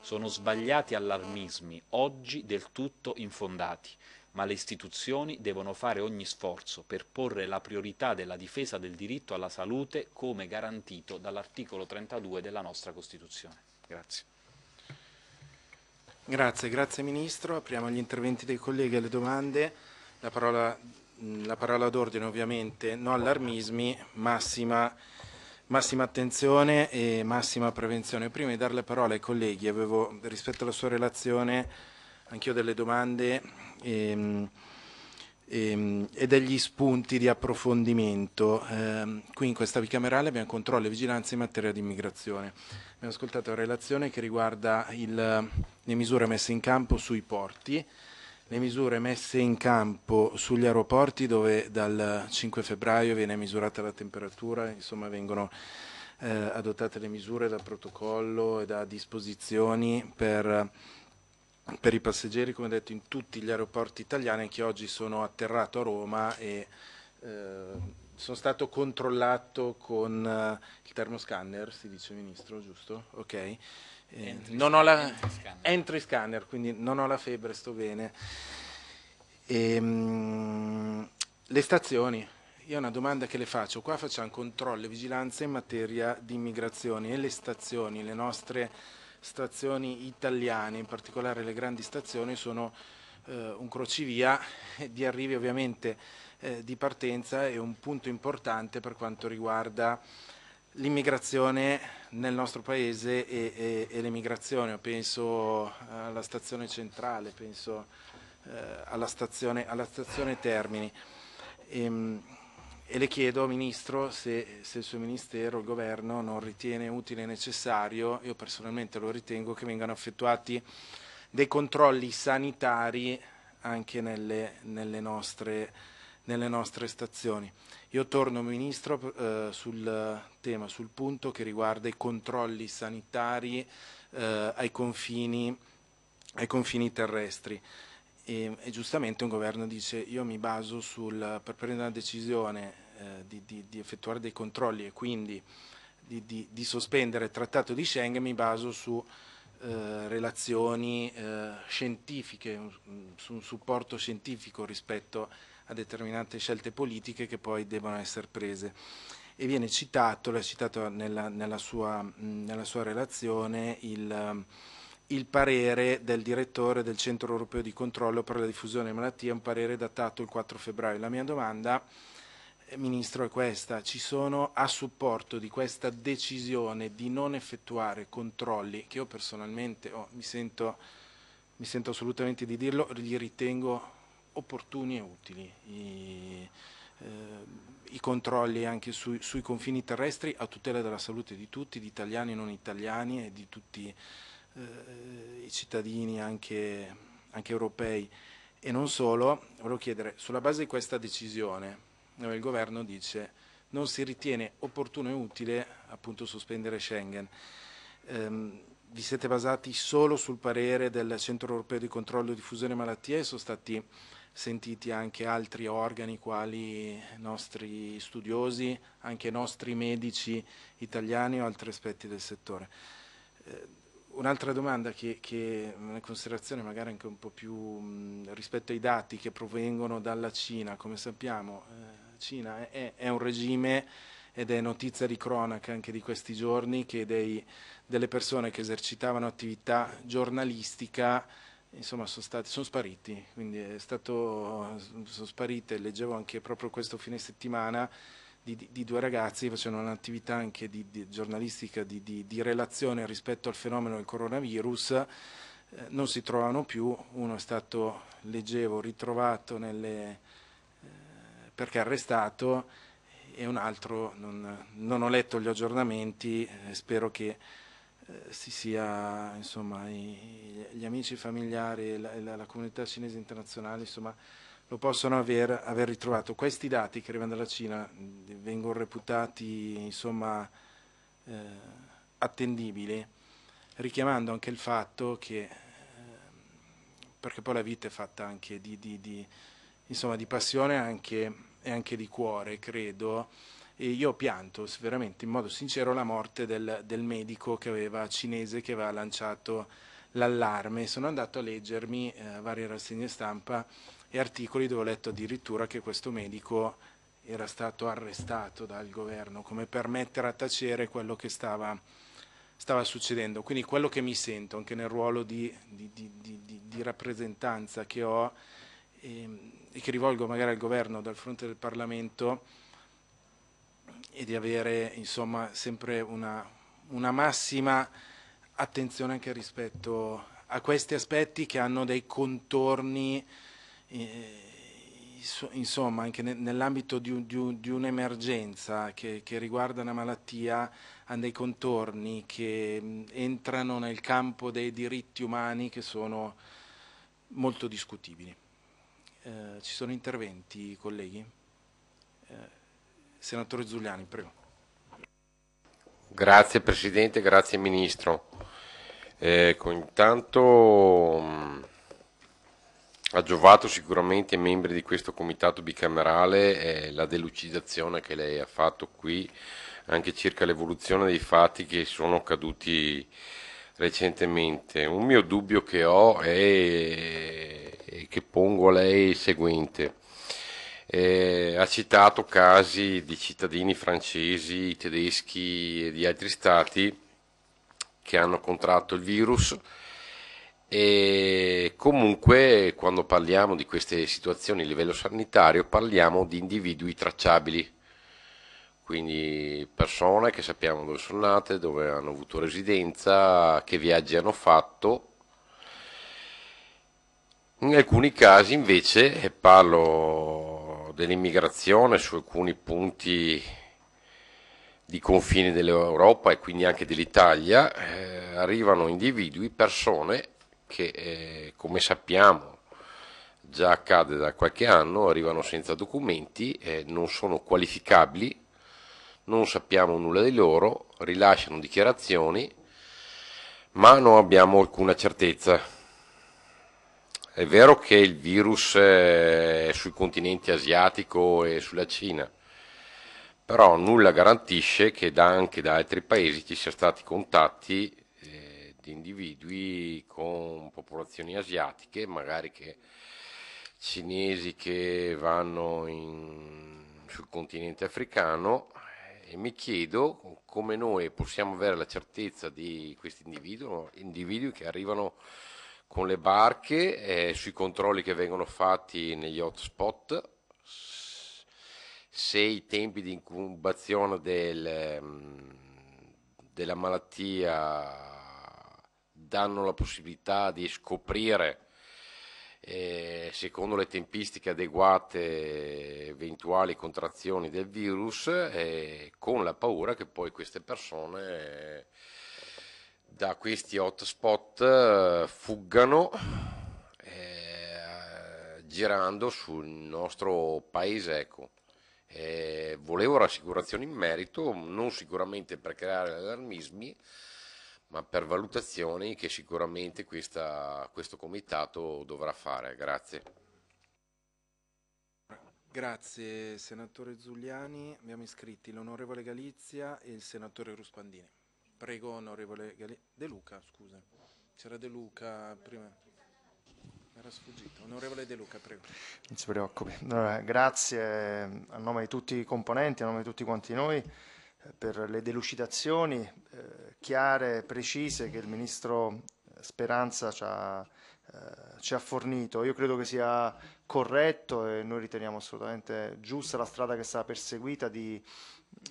Sono sbagliati allarmismi, oggi del tutto infondati, ma le istituzioni devono fare ogni sforzo per porre la priorità della difesa del diritto alla salute come garantito dall'articolo 32 della nostra Costituzione. Grazie. Grazie, grazie Ministro. Apriamo gli interventi dei colleghi alle domande. La parola, la parola d'ordine ovviamente, no allarmismi, massima, massima, attenzione e massima prevenzione. Prima di dare la parola ai colleghi, avevo rispetto alla sua relazione anch'io delle domande. E, ehm, Ehm, e, degli spunti di approfondimento. Eh, qui in questa bicamerale abbiamo controllo e vigilanza in materia di immigrazione. Abbiamo ascoltato la relazione che riguarda il, le misure messe in campo sui porti, le misure messe in campo sugli aeroporti dove dal 5 febbraio viene misurata la temperatura, insomma vengono eh, adottate le misure da protocollo e da disposizioni per per i passeggeri, come detto, in tutti gli aeroporti italiani. Anche oggi sono atterrato a Roma e eh, sono stato controllato con eh, il termoscanner, si dice Ministro, giusto? Ok. Eh, entry, non ho la, entry scanner. entry, scanner. quindi non ho la febbre, sto bene. E, ehm, mh, le stazioni, io una domanda che le faccio, qua facciamo controllo e vigilanza in materia di immigrazione e le stazioni, le nostre stazioni italiane, in particolare le grandi stazioni sono eh, un crocevia di arrivi ovviamente eh, di partenza e un punto importante per quanto riguarda l'immigrazione nel nostro paese e, e, e l'emigrazione. Penso alla stazione centrale, penso eh, alla, stazione, alla, stazione, Termini. E, ehm, e le chiedo, Ministro, se, se, il suo Ministero, il Governo, non ritiene utile e necessario, io personalmente lo ritengo, che vengano effettuati dei controlli sanitari anche nelle, nelle, nostre, nelle nostre, stazioni. Io torno, Ministro, eh, sul tema, sul punto che riguarda i controlli sanitari eh, ai, confini, ai confini terrestri. E, e, giustamente un governo dice io mi baso sul, per prendere una decisione eh, di, di, di, effettuare dei controlli e quindi di, di, sospendere il trattato di Schengen mi baso su eh, relazioni eh, scientifiche, su un supporto scientifico rispetto a determinate scelte politiche che poi devono essere prese. E viene citato, l'ha citato nella, nella, sua, mh, nella, sua, relazione, il il parere del direttore del Centro Europeo di Controllo per la diffusione delle malattie, un parere datato il 4 febbraio. La mia domanda Ministro, è questa. Ci sono a supporto di questa decisione di non effettuare controlli, che io personalmente oh, mi, sento, mi, sento, assolutamente di dirlo, li ritengo opportuni e utili. I, eh, i controlli anche su, sui confini terrestri a tutela della salute di tutti, di italiani e non italiani e di tutti eh, i cittadini anche, anche europei. E non solo, volevo chiedere, sulla base di questa decisione, dove il governo dice non si ritiene opportuno e utile appunto sospendere Schengen. Ehm, vi siete basati solo sul parere del Centro Europeo di Controllo Diffusione Malattie e sono stati sentiti anche altri organi quali nostri studiosi, anche nostri medici italiani o altri aspetti del settore. Ehm, Un'altra domanda che, che una considerazione magari anche un po' più mh, rispetto ai dati che provengono dalla Cina, come sappiamo eh, Cina. È, è un regime ed è notizia di cronaca anche di questi giorni che dei, delle persone che esercitavano attività giornalistica insomma sono, stati, sono spariti, quindi è stato, sono sparite, leggevo anche proprio questo fine settimana di, di, due ragazzi che facevano un'attività anche di, di giornalistica di, relazione rispetto al fenomeno del coronavirus, eh, non si trovano più, uno è stato, leggevo, ritrovato nelle, perché arrestato e un altro non, non ho letto gli aggiornamenti, eh, spero che eh, si sia, insomma, i, gli amici familiari e la, la, la, comunità cinese internazionale, insomma, lo possano aver, aver, ritrovato. Questi dati che arrivano dalla Cina vengono reputati, insomma, eh, attendibili, richiamando anche il fatto che, eh, perché poi la vita è fatta anche di, di, di insomma di passione anche, e anche di cuore, credo. E io pianto veramente in modo sincero la morte del, del medico che aveva, cinese che aveva lanciato l'allarme. Sono andato a leggermi eh, varie rassegne stampa e articoli dove ho letto addirittura che questo medico era stato arrestato dal governo, come per mettere a tacere quello che stava, stava succedendo. Quindi quello che mi sento anche nel ruolo di, di, di, di rappresentanza che ho, ehm, e che rivolgo magari al governo dal fronte del Parlamento e di avere insomma, sempre una, una massima attenzione anche rispetto a questi aspetti che hanno dei contorni eh, insomma anche nell'ambito di, di, di un'emergenza che, che, riguarda una malattia hanno dei contorni che entrano nel campo dei diritti umani che sono molto discutibili. Eh, ci sono interventi, colleghi? Eh, senatore Zuliani, prego. Grazie Presidente, grazie Ministro. Ecco, intanto ha mm, giovato sicuramente ai membri di questo comitato bicamerale eh, la delucidazione che lei ha fatto qui anche circa l'evoluzione dei fatti che sono accaduti recentemente. Un mio dubbio che ho è che pongo a lei è il seguente. Eh, ha citato casi di cittadini francesi, tedeschi e di altri stati che hanno contratto il virus e comunque quando parliamo di queste situazioni a livello sanitario parliamo di individui tracciabili, quindi persone che sappiamo dove sono nate, dove hanno avuto residenza, che viaggi hanno fatto in alcuni casi invece, e parlo dell'immigrazione su alcuni punti di confine dell'Europa e quindi anche dell'Italia, eh, arrivano individui, persone che eh, come sappiamo già accade da qualche anno, arrivano senza documenti, eh, non sono qualificabili, non sappiamo nulla di loro, rilasciano dichiarazioni, ma non abbiamo alcuna certezza. È vero che il virus eh, è sul continente asiatico e sulla Cina, però nulla garantisce che da anche da altri paesi ci siano stati contatti eh, di individui con popolazioni asiatiche, magari che cinesi che vanno in, sul continente africano e mi chiedo come noi possiamo avere la certezza di questi individui, individui che arrivano con le barche, eh, sui controlli che vengono fatti negli hotspot, se i tempi di incubazione del, mm, della malattia danno la possibilità di scoprire eh, secondo le tempistiche adeguate eventuali contrazioni del virus eh, con la paura che poi queste persone da questi hotspot eh, fuggano eh, girando sul nostro paese. Ecco. Eh, volevo rassicurazioni in merito, non sicuramente per creare allarmismi, ma per valutazioni che sicuramente questa, questo comitato dovrà fare. Grazie. Grazie senatore Zuliani, abbiamo iscritti l'onorevole Galizia e il senatore Ruspandini. Prego, onorevole De Luca, scusa. C'era De Luca prima. Era sfuggito. Onorevole De Luca, prego. Non si preoccupi. Allora, grazie eh, a nome di tutti i componenti, a nome di tutti quanti noi, eh, per le delucidazioni eh, chiare, precise che il Ministro eh, Speranza ci ha, eh, ci ha fornito. Io credo che sia corretto e noi riteniamo assolutamente giusta la strada che è stata perseguita di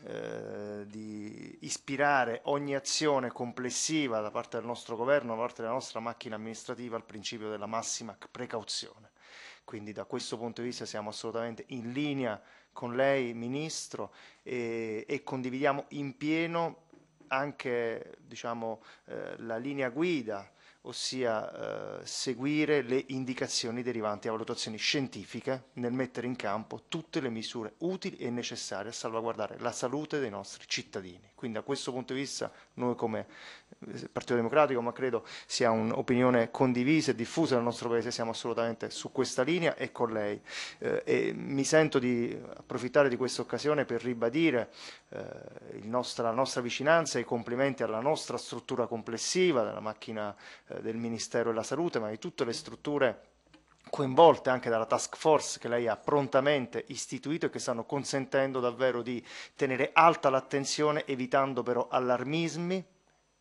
eh, di ispirare ogni azione complessiva da parte del nostro governo, da parte della nostra macchina amministrativa al principio della massima precauzione. Quindi da questo punto di vista siamo assolutamente in linea con lei, Ministro, e, e condividiamo in pieno anche diciamo, eh, la linea guida ossia eh, seguire le indicazioni derivanti da valutazioni scientifiche nel mettere in campo tutte le misure utili e necessarie a salvaguardare la salute dei nostri cittadini. Quindi da questo punto di vista noi come Partito Democratico, ma credo sia un'opinione condivisa e diffusa nel nostro Paese, siamo assolutamente su questa linea e con lei. Eh, e mi sento di approfittare di questa occasione per ribadire eh, nostro, la nostra vicinanza e i complimenti alla nostra struttura complessiva, della macchina eh, del Ministero della Salute, ma di tutte le strutture coinvolte anche dalla task force che lei ha prontamente istituito e che stanno consentendo davvero di tenere alta l'attenzione evitando però allarmismi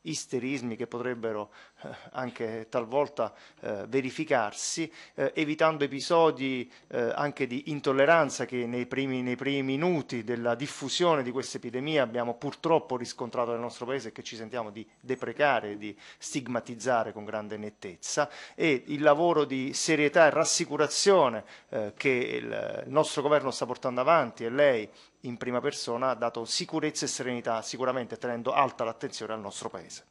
isterismi che potrebbero eh, anche talvolta eh, verificarsi, eh, evitando episodi eh, anche di intolleranza che nei primi, nei primi, minuti della diffusione di questa epidemia abbiamo purtroppo riscontrato nel nostro paese e che ci sentiamo di deprecare, di stigmatizzare con grande nettezza e il lavoro di serietà e rassicurazione eh, che il, il nostro governo sta portando avanti e lei in prima persona ha dato sicurezza e serenità, sicuramente tenendo alta l'attenzione al nostro paese.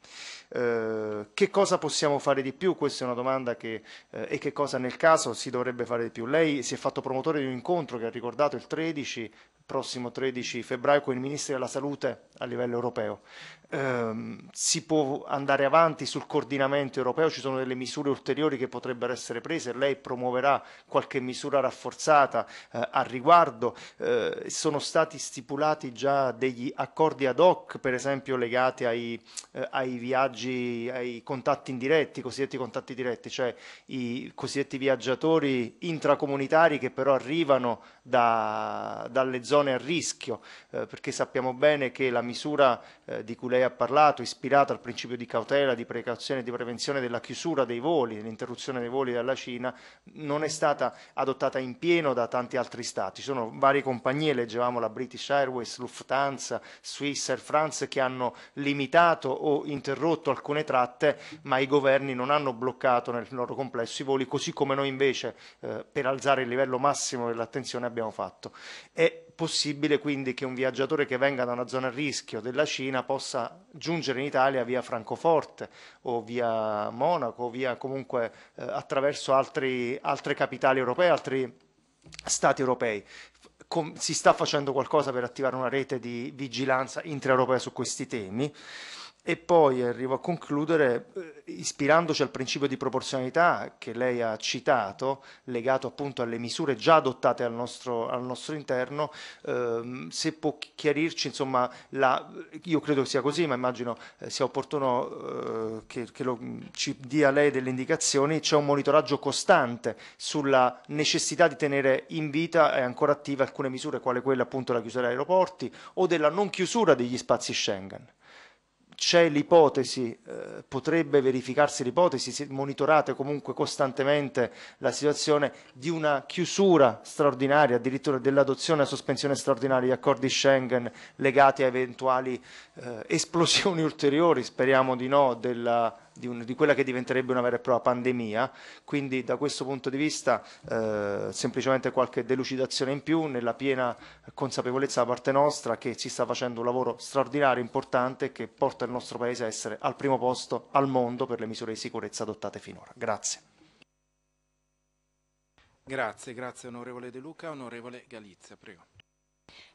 Eh, che cosa possiamo fare di più? Questa è una domanda che, eh, e che cosa nel caso si dovrebbe fare di più? Lei si è fatto promotore di un incontro che ha ricordato il 13, prossimo 13 febbraio, con i ministri della Salute a livello europeo ehm, si può andare avanti sul coordinamento europeo, ci sono delle misure ulteriori che potrebbero essere prese, lei promuoverà qualche misura rafforzata eh, al riguardo, eh, sono stati stipulati già degli accordi ad hoc, per esempio legati ai, eh, ai viaggi, ai contatti indiretti, cosiddetti contatti diretti, cioè i cosiddetti viaggiatori intracomunitari che però arrivano da, dalle zone a rischio, eh, perché sappiamo bene che la misura eh, di cui lei lei ha parlato, ispirato al principio di cautela, di precauzione e di prevenzione della chiusura dei voli, dell'interruzione dei voli dalla Cina, non è stata adottata in pieno da tanti altri stati. Ci sono varie compagnie, leggevamo la British Airways, Lufthansa, Swiss Air France, che hanno limitato o interrotto alcune tratte, ma i governi non hanno bloccato nel loro complesso i voli, così come noi invece, eh, per alzare il livello massimo dell'attenzione, abbiamo fatto. E possibile quindi che un viaggiatore che venga da una zona a rischio della Cina possa giungere in Italia via Francoforte o via Monaco o via comunque eh, attraverso altri, altre capitali europee, altri stati europei. Com si sta facendo qualcosa per attivare una rete di vigilanza intraeuropea su questi temi. E poi arrivo a concludere eh, ispirandoci al principio di proporzionalità che lei ha citato, legato appunto alle misure già adottate al nostro, al nostro interno, ehm, se può chiarirci, insomma, la, io credo sia così, ma immagino eh, sia opportuno eh, che, che lo, mm, ci dia lei delle indicazioni, c'è un monitoraggio costante sulla necessità di tenere in vita e ancora attive alcune misure, quale quella appunto della chiusura degli aeroporti o della non chiusura degli spazi Schengen c'è l'ipotesi, eh, potrebbe verificarsi l'ipotesi, monitorate comunque costantemente la situazione, di una chiusura straordinaria, addirittura dell'adozione a sospensione straordinaria di accordi Schengen legati a eventuali eh, esplosioni ulteriori, speriamo di no, della di, un, di, quella che diventerebbe una vera e propria pandemia, quindi da questo punto di vista eh, semplicemente qualche delucidazione in più nella piena consapevolezza da parte nostra che si sta facendo un lavoro straordinario, importante che porta il nostro Paese a essere al primo posto al mondo per le misure di sicurezza adottate finora. Grazie. Grazie, grazie onorevole De Luca. Onorevole Galizia, prego.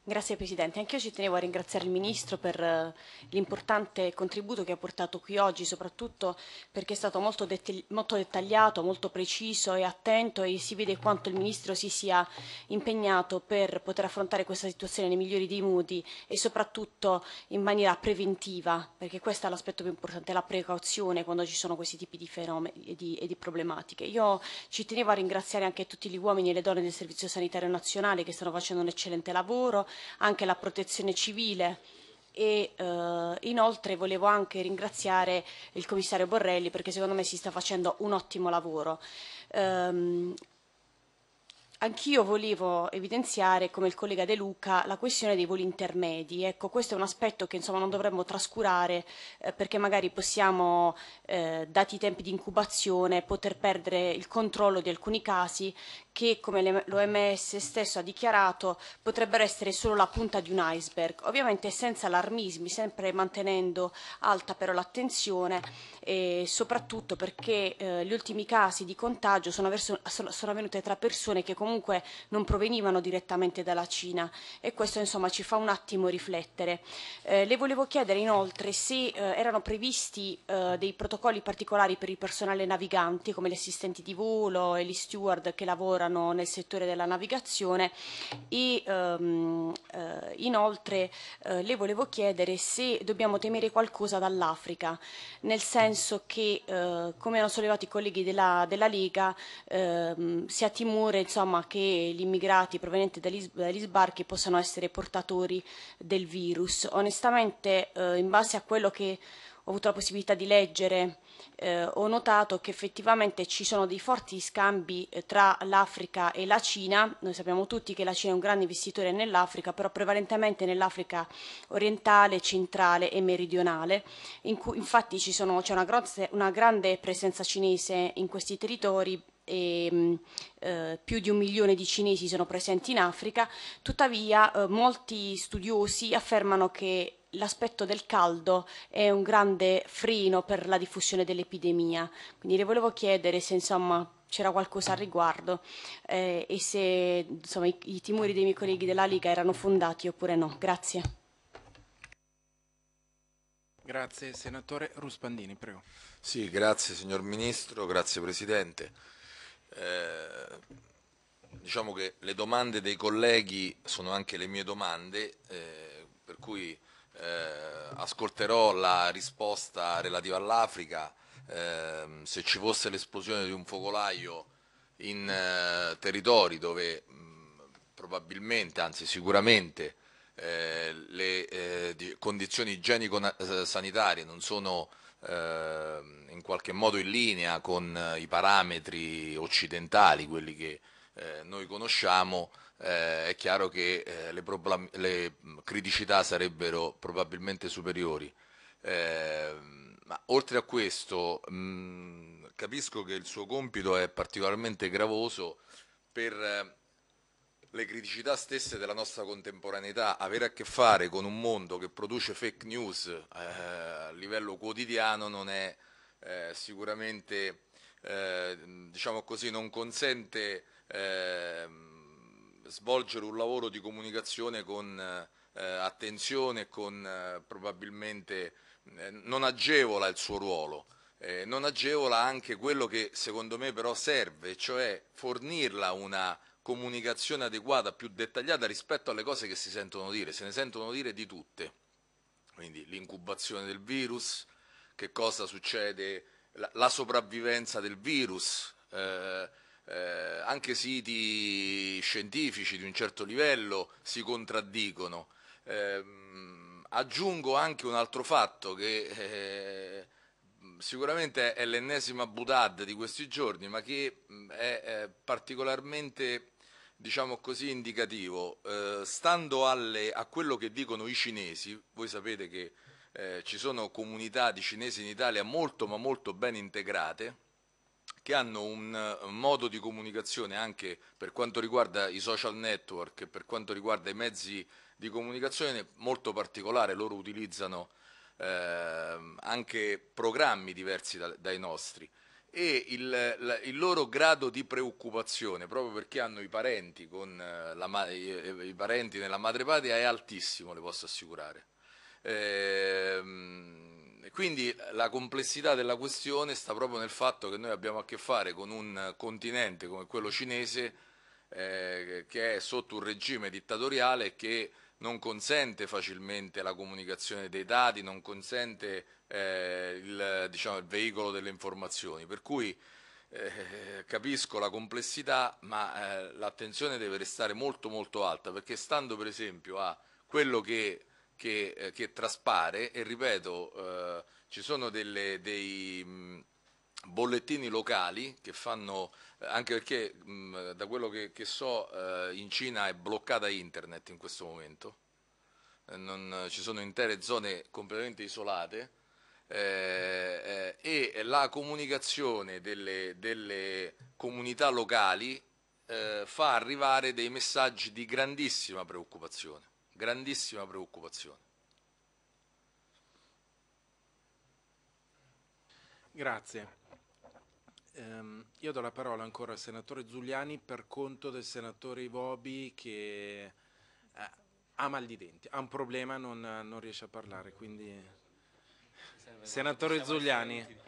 Grazie Presidente, anch'io ci tenevo a ringraziare il Ministro per eh, l'importante contributo che ha portato qui oggi, soprattutto perché è stato molto, dettagliato, molto preciso e attento e si vede quanto il Ministro si sia impegnato per poter affrontare questa situazione nei migliori dei modi e soprattutto in maniera preventiva, perché questo è l'aspetto più importante, la precauzione quando ci sono questi tipi di fenomeni e di, e di problematiche. Io ci tenevo a ringraziare anche tutti gli uomini e le donne del Servizio Sanitario Nazionale che stanno facendo un eccellente lavoro, anche la protezione civile e eh, inoltre volevo anche ringraziare il commissario Borrelli perché secondo me si sta facendo un ottimo lavoro. Ehm, Anch'io volevo evidenziare, come il collega De Luca, la questione dei voli intermedi. Ecco, questo è un aspetto che insomma, non dovremmo trascurare eh, perché magari possiamo, eh, dati i tempi di incubazione, poter perdere il controllo di alcuni casi che, come l'OMS stesso ha dichiarato, potrebbero essere solo la punta di un iceberg. Ovviamente senza allarmismi, sempre mantenendo alta però l'attenzione soprattutto perché eh, gli ultimi casi di contagio sono, sono, sono avvenuti tra persone che comunque non provenivano direttamente dalla Cina e questo insomma ci fa un attimo riflettere. Eh, le volevo chiedere inoltre se eh, erano previsti eh, dei protocolli particolari per il personale navigante come gli assistenti di volo e gli steward che lavorano nel settore della navigazione e ehm, eh, inoltre eh, le volevo chiedere se dobbiamo temere qualcosa dall'Africa, nel senso che eh, come hanno sollevato i colleghi della, della Lega ehm, si ha timore insomma, Roma che gli immigrati provenienti dagli, dagli sbarchi possano essere portatori del virus. Onestamente, eh, in base a quello che ho avuto la possibilità di leggere, eh, ho notato che effettivamente ci sono dei forti scambi eh, tra l'Africa e la Cina. Noi sappiamo tutti che la Cina è un grande investitore nell'Africa, però prevalentemente nell'Africa orientale, centrale e meridionale. In cui, infatti sono, c'è una, grosse, una grande presenza cinese in questi territori e mm, eh, più di un milione di cinesi sono presenti in Africa, tuttavia eh, molti studiosi affermano che l'aspetto del caldo è un grande freno per la diffusione dell'epidemia. Quindi le volevo chiedere se insomma c'era qualcosa al riguardo eh, e se insomma, i, i timori dei miei colleghi della Liga erano fondati oppure no. Grazie. Grazie senatore Ruspandini, prego. Sì, grazie signor Ministro, grazie Presidente. Eh, diciamo che le domande dei colleghi sono anche le mie domande, eh, per cui eh, ascolterò la risposta relativa all'Africa. Ehm, se ci fosse l'esplosione di un focolaio in eh, territori dove mh, probabilmente, anzi sicuramente, eh, le eh, condizioni igienico-sanitarie non sono eh, in qualche modo in linea con eh, i parametri occidentali, quelli che eh, noi conosciamo, eh, è chiaro che eh, le, le, mm, criticità sarebbero probabilmente superiori. Ehm, ma oltre a questo, mh, mm, capisco che il suo compito è particolarmente gravoso per eh, le criticità stesse della nostra contemporaneità, avere a che fare con un mondo che produce fake news eh, a livello quotidiano non è eh, sicuramente, eh, diciamo così, non consente ehm, svolgere un lavoro di comunicazione con eh, attenzione, e con eh, probabilmente eh, non agevola il suo ruolo. non agevola anche quello che secondo me però serve, cioè fornirla una comunicazione adeguata, più dettagliata rispetto alle cose che si sentono dire, se ne sentono dire di tutte, quindi l'incubazione del virus, che cosa succede, la, la sopravvivenza del virus, eh, eh, anche siti scientifici di un certo livello si contraddicono. Eh, aggiungo anche un altro fatto che eh, sicuramente è l'ennesima butad di questi giorni, ma che mh, eh, è eh, particolarmente diciamo così, indicativo. Eh, stando alle, a quello che dicono i cinesi, voi sapete che eh, ci sono comunità di cinesi in Italia molto ma molto ben integrate, che hanno un eh, modo di comunicazione anche per quanto riguarda i social network, per quanto riguarda i mezzi di comunicazione molto particolare, loro utilizzano eh, anche programmi diversi da, dai nostri e il, il, loro grado di preoccupazione, proprio perché hanno i parenti, con eh, la, i, i parenti nella madrepatria, è altissimo, le posso assicurare. Ehm, e, quindi la complessità della questione sta proprio nel fatto che noi abbiamo a che fare con un continente come quello cinese eh, che è sotto un regime dittatoriale che non consente facilmente la comunicazione dei dati, non consente eh, il, diciamo, il, veicolo delle informazioni, per cui eh, capisco la complessità, ma eh, l'attenzione deve restare molto molto alta, perché stando per esempio a quello che, che, eh, che traspare, e ripeto, eh, ci sono delle, dei... Mh, bollettini locali che fanno, eh, anche perché mh, mm, da quello che, che so eh, in Cina è bloccata internet in questo momento, eh, non, eh, ci sono intere zone completamente isolate eh, eh, e la comunicazione delle, delle comunità locali fa arrivare dei messaggi di grandissima preoccupazione, grandissima preoccupazione. Grazie ehm, io do la parola ancora al senatore Zuliani per conto del senatore Ivobi che eh, ha mal di denti, ha un problema, non, non riesce a parlare. Quindi... Senatore Zuliani.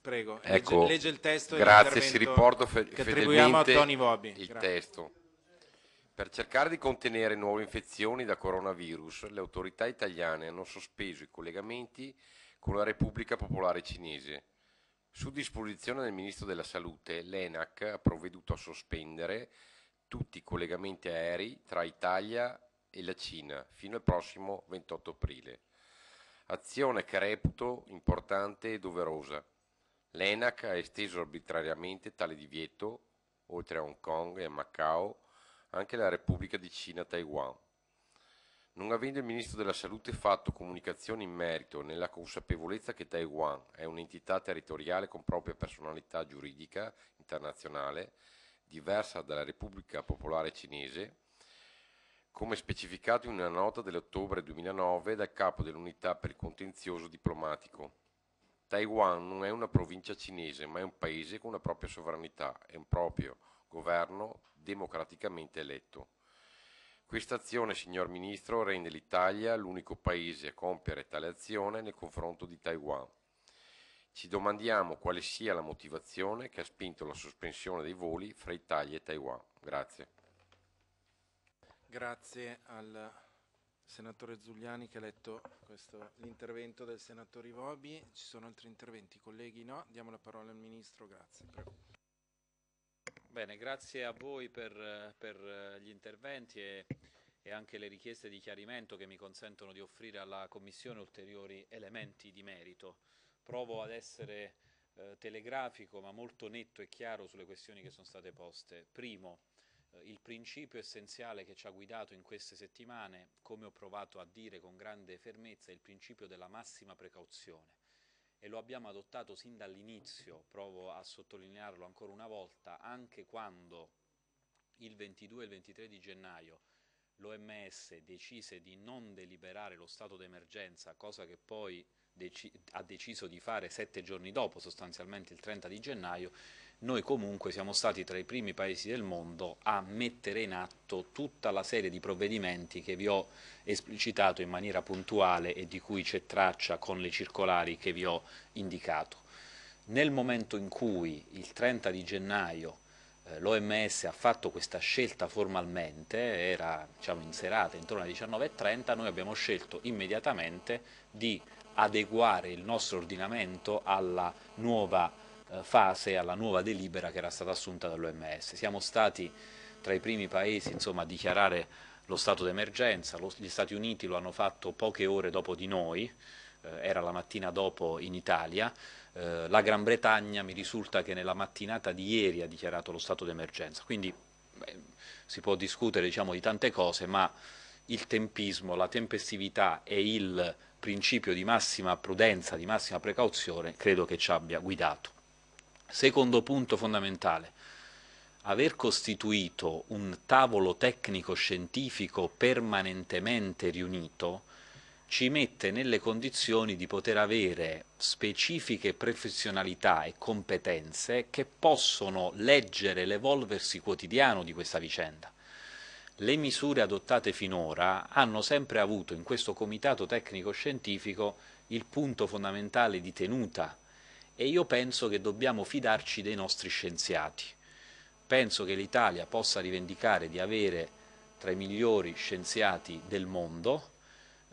Prego, ecco, legge, legge il testo. Grazie, si riporta fe- che a Tony Vobi. Il grazie. testo. Per cercare di contenere nuove infezioni da coronavirus, le autorità italiane hanno sospeso i collegamenti con la Repubblica Popolare Cinese su disposizione del Ministro della Salute, l'ENAC ha provveduto a sospendere tutti i collegamenti aerei tra Italia e la Cina fino al prossimo 28 aprile. Azione che reputo importante e doverosa. L'ENAC ha esteso arbitrariamente tale divieto, oltre a Hong Kong e a Macao, anche alla Repubblica di Cina Taiwan non avendo il Ministro della Salute fatto comunicazione in merito nella consapevolezza che Taiwan è un'entità territoriale con propria personalità giuridica internazionale diversa dalla Repubblica Popolare Cinese, come specificato in una nota dell'ottobre 2009 dal capo dell'unità per il contenzioso diplomatico. Taiwan non è una provincia cinese, ma è un paese con una propria sovranità e un proprio governo democraticamente eletto. Questa azione, signor Ministro, rende l'Italia l'unico paese a compiere tale azione nel confronto di Taiwan. Ci domandiamo quale sia la motivazione che ha spinto la sospensione dei voli fra Italia e Taiwan. Grazie. Grazie al senatore Zugliani che ha letto l'intervento del senatore Ivobi. Ci sono altri interventi? Colleghi no? Diamo la parola al Ministro, grazie. Prego. Bene, grazie a voi per, per eh, gli interventi e, e, anche le richieste di chiarimento che mi consentono di offrire alla Commissione ulteriori elementi di merito. Provo ad essere eh, telegrafico ma molto netto e chiaro sulle questioni che sono state poste. Primo, eh, il principio essenziale che ci ha guidato in queste settimane, come ho provato a dire con grande fermezza, è il principio della massima precauzione e lo abbiamo adottato sin dall'inizio, provo a sottolinearlo ancora una volta, anche quando il 22 e il 23 di gennaio l'OMS decise di non deliberare lo stato d'emergenza, cosa che poi deci ha deciso di fare sette giorni dopo, sostanzialmente il 30 di gennaio, noi comunque siamo stati tra i primi paesi del mondo a mettere in atto tutta la serie di provvedimenti che vi ho esplicitato in maniera puntuale e di cui c'è traccia con le circolari che vi ho indicato. Nel momento in cui il 30 di gennaio eh, l'OMS ha fatto questa scelta formalmente, era diciamo, in serata intorno alle 19.30, noi abbiamo scelto immediatamente di adeguare il nostro ordinamento alla nuova eh, fase, alla nuova delibera che era stata assunta dall'OMS. Siamo stati tra i primi paesi insomma, a dichiarare lo stato d'emergenza, gli Stati Uniti lo hanno fatto poche ore dopo di noi, eh, era la mattina dopo in Italia, eh, la Gran Bretagna mi risulta che nella mattinata di ieri ha dichiarato lo stato d'emergenza, quindi beh, si può discutere diciamo, di tante cose, ma il tempismo, la tempestività e il principio di massima prudenza, di massima precauzione, credo che ci abbia guidato. Secondo punto fondamentale, aver costituito un tavolo tecnico-scientifico permanentemente riunito ci mette nelle condizioni di poter avere specifiche professionalità e competenze che possono leggere l'evolversi quotidiano di questa vicenda le misure adottate finora hanno sempre avuto in questo comitato tecnico scientifico il punto fondamentale di tenuta e io penso che dobbiamo fidarci dei nostri scienziati. Penso che l'Italia possa rivendicare di avere tra i migliori scienziati del mondo,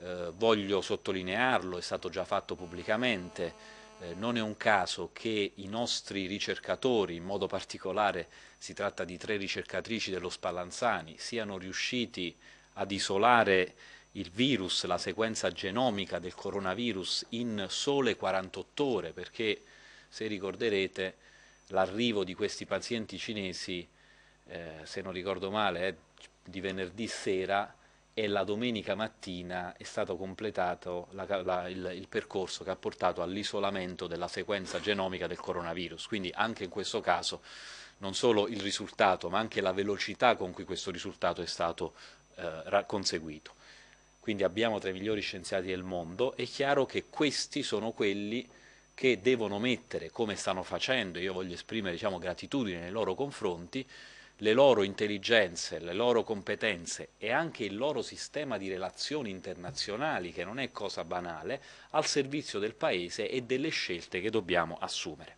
eh, voglio sottolinearlo, è stato già fatto pubblicamente, eh, non è un caso che i nostri ricercatori, in modo particolare si tratta di tre ricercatrici dello Spallanzani, siano riusciti ad isolare il virus, la sequenza genomica del coronavirus in sole 48 ore, perché se ricorderete l'arrivo di questi pazienti cinesi, eh, se non ricordo male, è eh, di venerdì sera, e la domenica mattina è stato completato la, la, il, il, percorso che ha portato all'isolamento della sequenza genomica del coronavirus. Quindi anche in questo caso non solo il risultato, ma anche la velocità con cui questo risultato è stato eh, conseguito. Quindi abbiamo tra i migliori scienziati del mondo, è chiaro che questi sono quelli che devono mettere, come stanno facendo, io voglio esprimere diciamo, gratitudine nei loro confronti, le loro intelligenze, le loro competenze e anche il loro sistema di relazioni internazionali, che non è cosa banale, al servizio del Paese e delle scelte che dobbiamo assumere.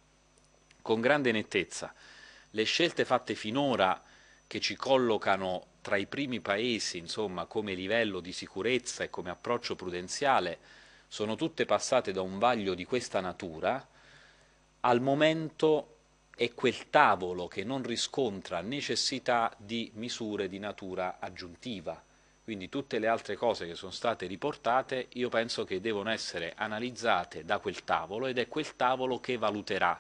Con grande nettezza, le scelte fatte finora che ci collocano tra i primi paesi, insomma, come livello di sicurezza e come approccio prudenziale, sono tutte passate da un vaglio di questa natura al momento è quel tavolo che non riscontra necessità di misure di natura aggiuntiva. Quindi tutte le altre cose che sono state riportate io penso che devono essere analizzate da quel tavolo ed è quel tavolo che valuterà.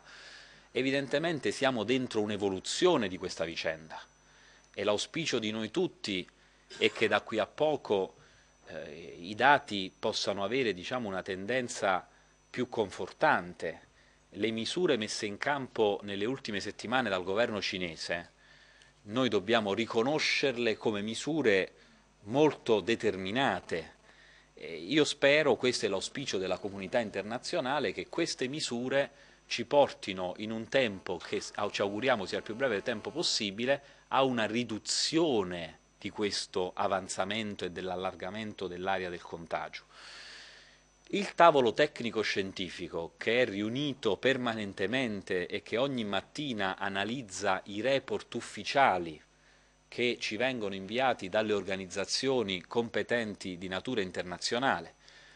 Evidentemente siamo dentro un'evoluzione di questa vicenda e l'auspicio di noi tutti è che da qui a poco eh, i dati possano avere diciamo, una tendenza più confortante le misure messe in campo nelle ultime settimane dal governo cinese, noi dobbiamo riconoscerle come misure molto determinate. Io spero, questo è l'auspicio della comunità internazionale, che queste misure ci portino in un tempo che ci auguriamo sia il più breve tempo possibile a una riduzione di questo avanzamento e dell'allargamento dell'area del contagio. Il tavolo tecnico-scientifico, che è riunito permanentemente e che ogni mattina analizza i report ufficiali che ci vengono inviati dalle organizzazioni competenti di natura internazionale,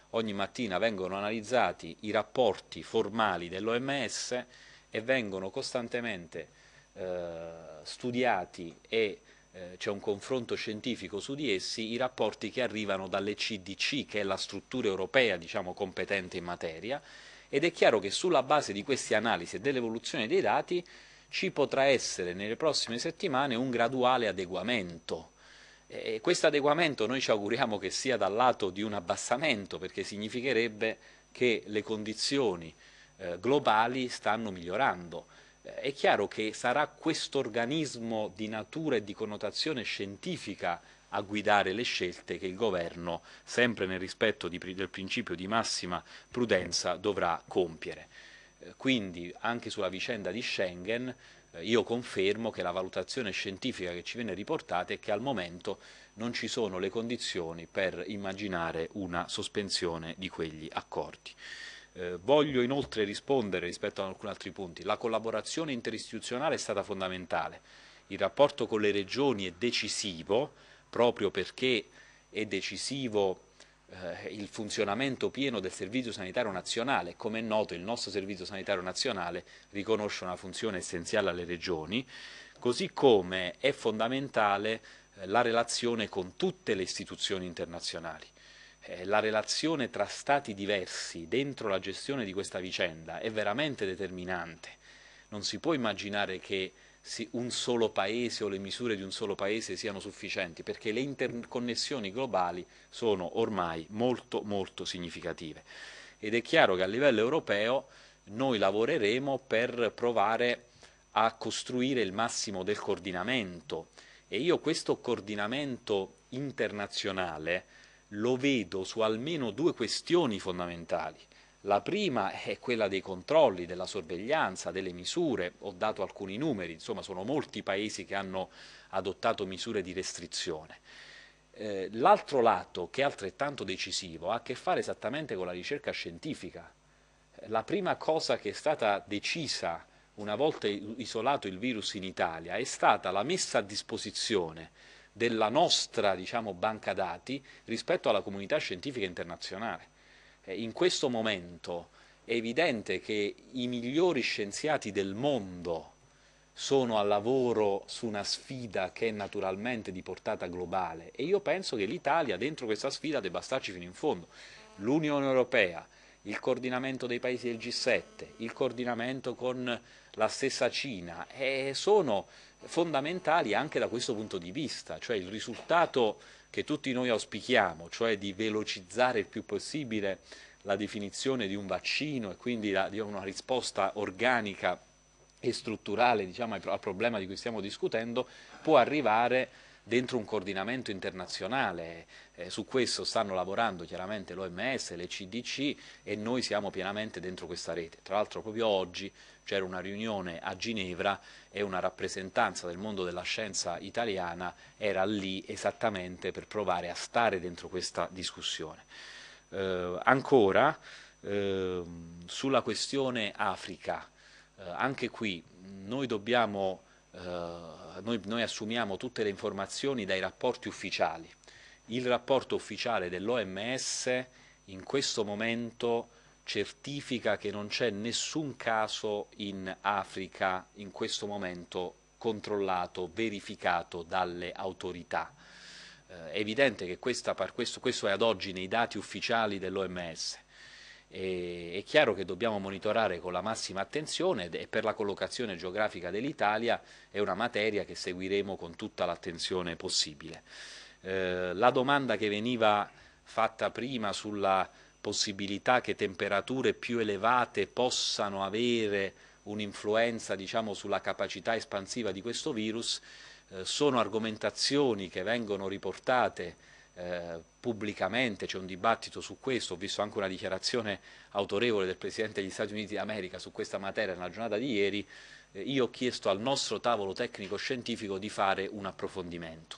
ogni mattina vengono analizzati i rapporti formali dell'OMS e vengono costantemente eh, studiati e eh, c'è un confronto scientifico su di essi, i rapporti che arrivano dalle CDC, che è la struttura europea diciamo, competente in materia, ed è chiaro che sulla base di queste analisi e dell'evoluzione dei dati ci potrà essere nelle prossime settimane un graduale adeguamento. E questo adeguamento noi ci auguriamo che sia dal lato di un abbassamento, perché significherebbe che le condizioni eh, globali stanno migliorando. Eh, è chiaro che sarà questo organismo di natura e di connotazione scientifica a guidare le scelte che il governo, sempre nel rispetto di, del principio di massima prudenza, dovrà compiere. Eh, quindi anche sulla vicenda di Schengen eh, io confermo che la valutazione scientifica che ci viene riportata è che al momento non ci sono le condizioni per immaginare una sospensione di quegli accordi. Eh, voglio inoltre rispondere rispetto ad alcuni altri punti. La collaborazione interistituzionale è stata fondamentale. Il rapporto con le regioni è decisivo proprio perché è decisivo eh, il funzionamento pieno del Servizio Sanitario Nazionale. Come è noto il nostro Servizio Sanitario Nazionale riconosce una funzione essenziale alle regioni, così come è fondamentale eh, la relazione con tutte le istituzioni internazionali. Eh, la relazione tra stati diversi dentro la gestione di questa vicenda è veramente determinante. Non si può immaginare che un solo paese o le misure di un solo paese siano sufficienti, perché le interconnessioni globali sono ormai molto molto significative. Ed è chiaro che a livello europeo noi lavoreremo per provare a costruire il massimo del coordinamento e io questo coordinamento internazionale lo vedo su almeno due questioni fondamentali. La prima è quella dei controlli, della sorveglianza, delle misure, ho dato alcuni numeri, insomma sono molti paesi che hanno adottato misure di restrizione. Eh, l'altro lato, che è altrettanto decisivo, ha a che fare esattamente con la ricerca scientifica. La prima cosa che è stata decisa una volta isolato il virus in Italia è stata la messa a disposizione della nostra diciamo, banca dati rispetto alla comunità scientifica internazionale. Eh, in questo momento è evidente che i migliori scienziati del mondo sono al lavoro su una sfida che è naturalmente di portata globale e io penso che l'Italia dentro questa sfida debba starci fino in fondo. L'Unione Europea, il coordinamento dei paesi del G7, il coordinamento con la stessa Cina, eh, sono fondamentali anche da questo punto di vista, cioè il risultato che tutti noi auspichiamo, cioè di velocizzare il più possibile la definizione di un vaccino e quindi la, di una risposta organica e strutturale diciamo, al problema di cui stiamo discutendo, può arrivare dentro un coordinamento internazionale, eh, su questo stanno lavorando chiaramente l'OMS, le CDC e noi siamo pienamente dentro questa rete. Tra l'altro proprio oggi c'era una riunione a Ginevra e una rappresentanza del mondo della scienza italiana era lì esattamente per provare a stare dentro questa discussione. Eh, ancora eh, sulla questione Africa, eh, anche qui noi dobbiamo eh, noi, noi assumiamo tutte le informazioni dai rapporti ufficiali. Il rapporto ufficiale dell'OMS in questo momento certifica che non c'è nessun caso in Africa in questo momento controllato, verificato dalle autorità. Eh, è evidente che questa, questo, questo, è ad oggi nei dati ufficiali dell'OMS. E, è chiaro che dobbiamo monitorare con la massima attenzione e per la collocazione geografica dell'Italia è una materia che seguiremo con tutta l'attenzione possibile. Eh, la domanda che veniva fatta prima sulla possibilità che temperature più elevate possano avere un'influenza diciamo, sulla capacità espansiva di questo virus, eh, sono argomentazioni che vengono riportate eh, pubblicamente, c'è un dibattito su questo, ho visto anche una dichiarazione autorevole del Presidente degli Stati Uniti d'America su questa materia nella giornata di ieri, eh, io ho chiesto al nostro tavolo tecnico-scientifico di fare un approfondimento.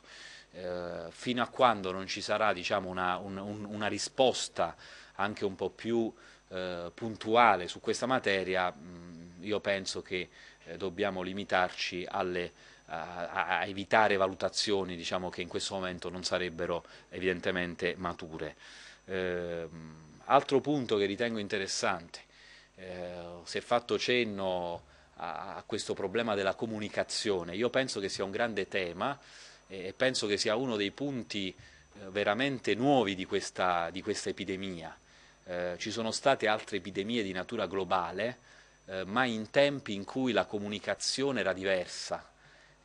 Eh, fino a quando non ci sarà diciamo, una, un, un, una, risposta anche un po' più eh, puntuale su questa materia, mh, mm, io penso che eh, dobbiamo limitarci alle a, a evitare valutazioni diciamo, che in questo momento non sarebbero evidentemente mature. Eh, altro punto che ritengo interessante, eh, si è fatto cenno a, a questo problema della comunicazione, io penso che sia un grande tema e penso che sia uno dei punti eh, veramente nuovi di questa, di questa epidemia. Eh, ci sono state altre epidemie di natura globale, eh, ma in tempi in cui la comunicazione era diversa,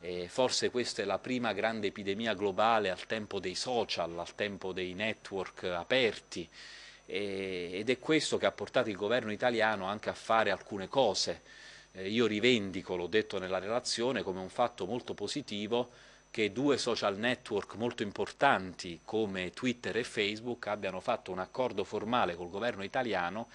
e forse questa è la prima grande epidemia globale al tempo dei social, al tempo dei network aperti e, ed è questo che ha portato il governo italiano anche a fare alcune cose. Eh, io rivendico, l'ho detto nella relazione, come un fatto molto positivo che due social network molto importanti come Twitter e Facebook abbiano fatto un accordo formale col governo italiano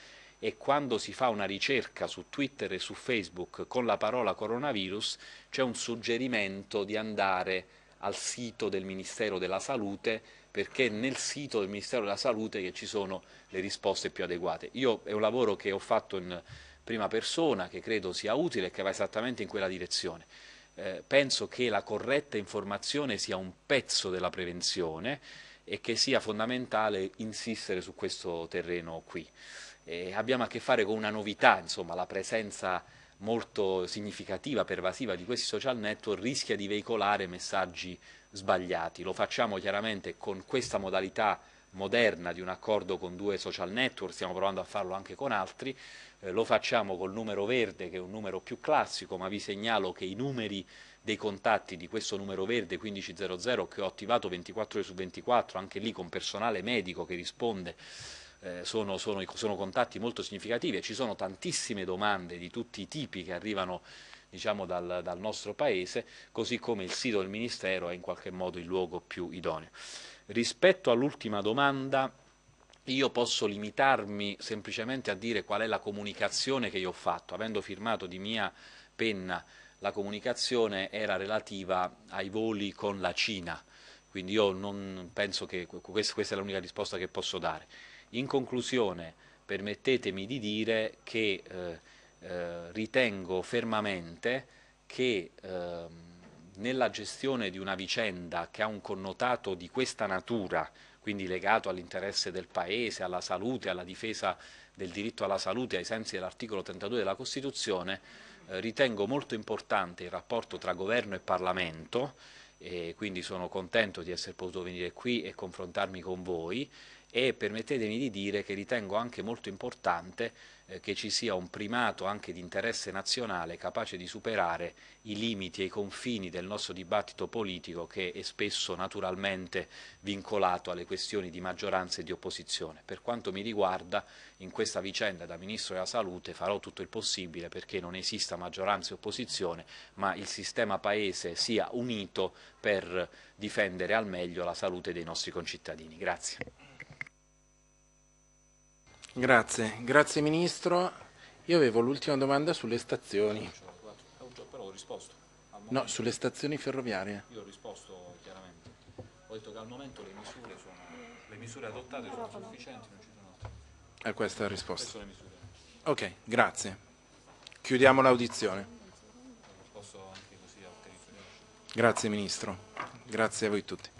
e quando si fa una ricerca su Twitter e su Facebook con la parola coronavirus c'è un suggerimento di andare al sito del Ministero della Salute perché è nel sito del Ministero della Salute che ci sono le risposte più adeguate. Io è un lavoro che ho fatto in prima persona, che credo sia utile e che va esattamente in quella direzione. Eh, penso che la corretta informazione sia un pezzo della prevenzione e che sia fondamentale insistere su questo terreno qui eh, abbiamo a che fare con una novità, insomma, la presenza molto significativa, pervasiva di questi social network rischia di veicolare messaggi sbagliati. Lo facciamo chiaramente con questa modalità moderna di un accordo con due social network, stiamo provando a farlo anche con altri, eh, lo facciamo col numero verde che è un numero più classico, ma vi segnalo che i numeri dei contatti di questo numero verde 1500 che ho attivato 24 ore su 24, anche lì con personale medico che risponde eh, sono, sono, sono contatti molto significativi e ci sono tantissime domande di tutti i tipi che arrivano diciamo, dal, dal, nostro paese, così come il sito del Ministero è in qualche modo il luogo più idoneo. Rispetto all'ultima domanda, io posso limitarmi semplicemente a dire qual è la comunicazione che io ho fatto, avendo firmato di mia penna la comunicazione era relativa ai voli con la Cina, quindi io non penso che questa, questa è l'unica risposta che posso dare. In conclusione, permettetemi di dire che eh, eh, ritengo fermamente che eh, nella gestione di una vicenda che ha un connotato di questa natura, quindi legato all'interesse del Paese, alla salute, alla difesa del diritto alla salute ai sensi dell'articolo 32 della Costituzione, eh, ritengo molto importante il rapporto tra governo e Parlamento e quindi sono contento di essere potuto venire qui e confrontarmi con voi e permettetemi di dire che ritengo anche molto importante eh, che ci sia un primato anche di interesse nazionale capace di superare i limiti e i confini del nostro dibattito politico che è spesso naturalmente vincolato alle questioni di maggioranza e di opposizione. Per quanto mi riguarda in questa vicenda da Ministro della Salute farò tutto il possibile perché non esista maggioranza e opposizione ma il sistema Paese sia unito per difendere al meglio la salute dei nostri concittadini. Grazie. Grazie, grazie Ministro. Io avevo l'ultima domanda sulle stazioni. Però ho risposto. No, sulle stazioni ferroviarie. Io ho risposto chiaramente. Ho detto che al momento le misure, sono, le misure adottate sono sufficienti, non ci sono altre. Eh, è questa la risposta. Ok, grazie. Chiudiamo l'audizione. Grazie Ministro, grazie a voi tutti.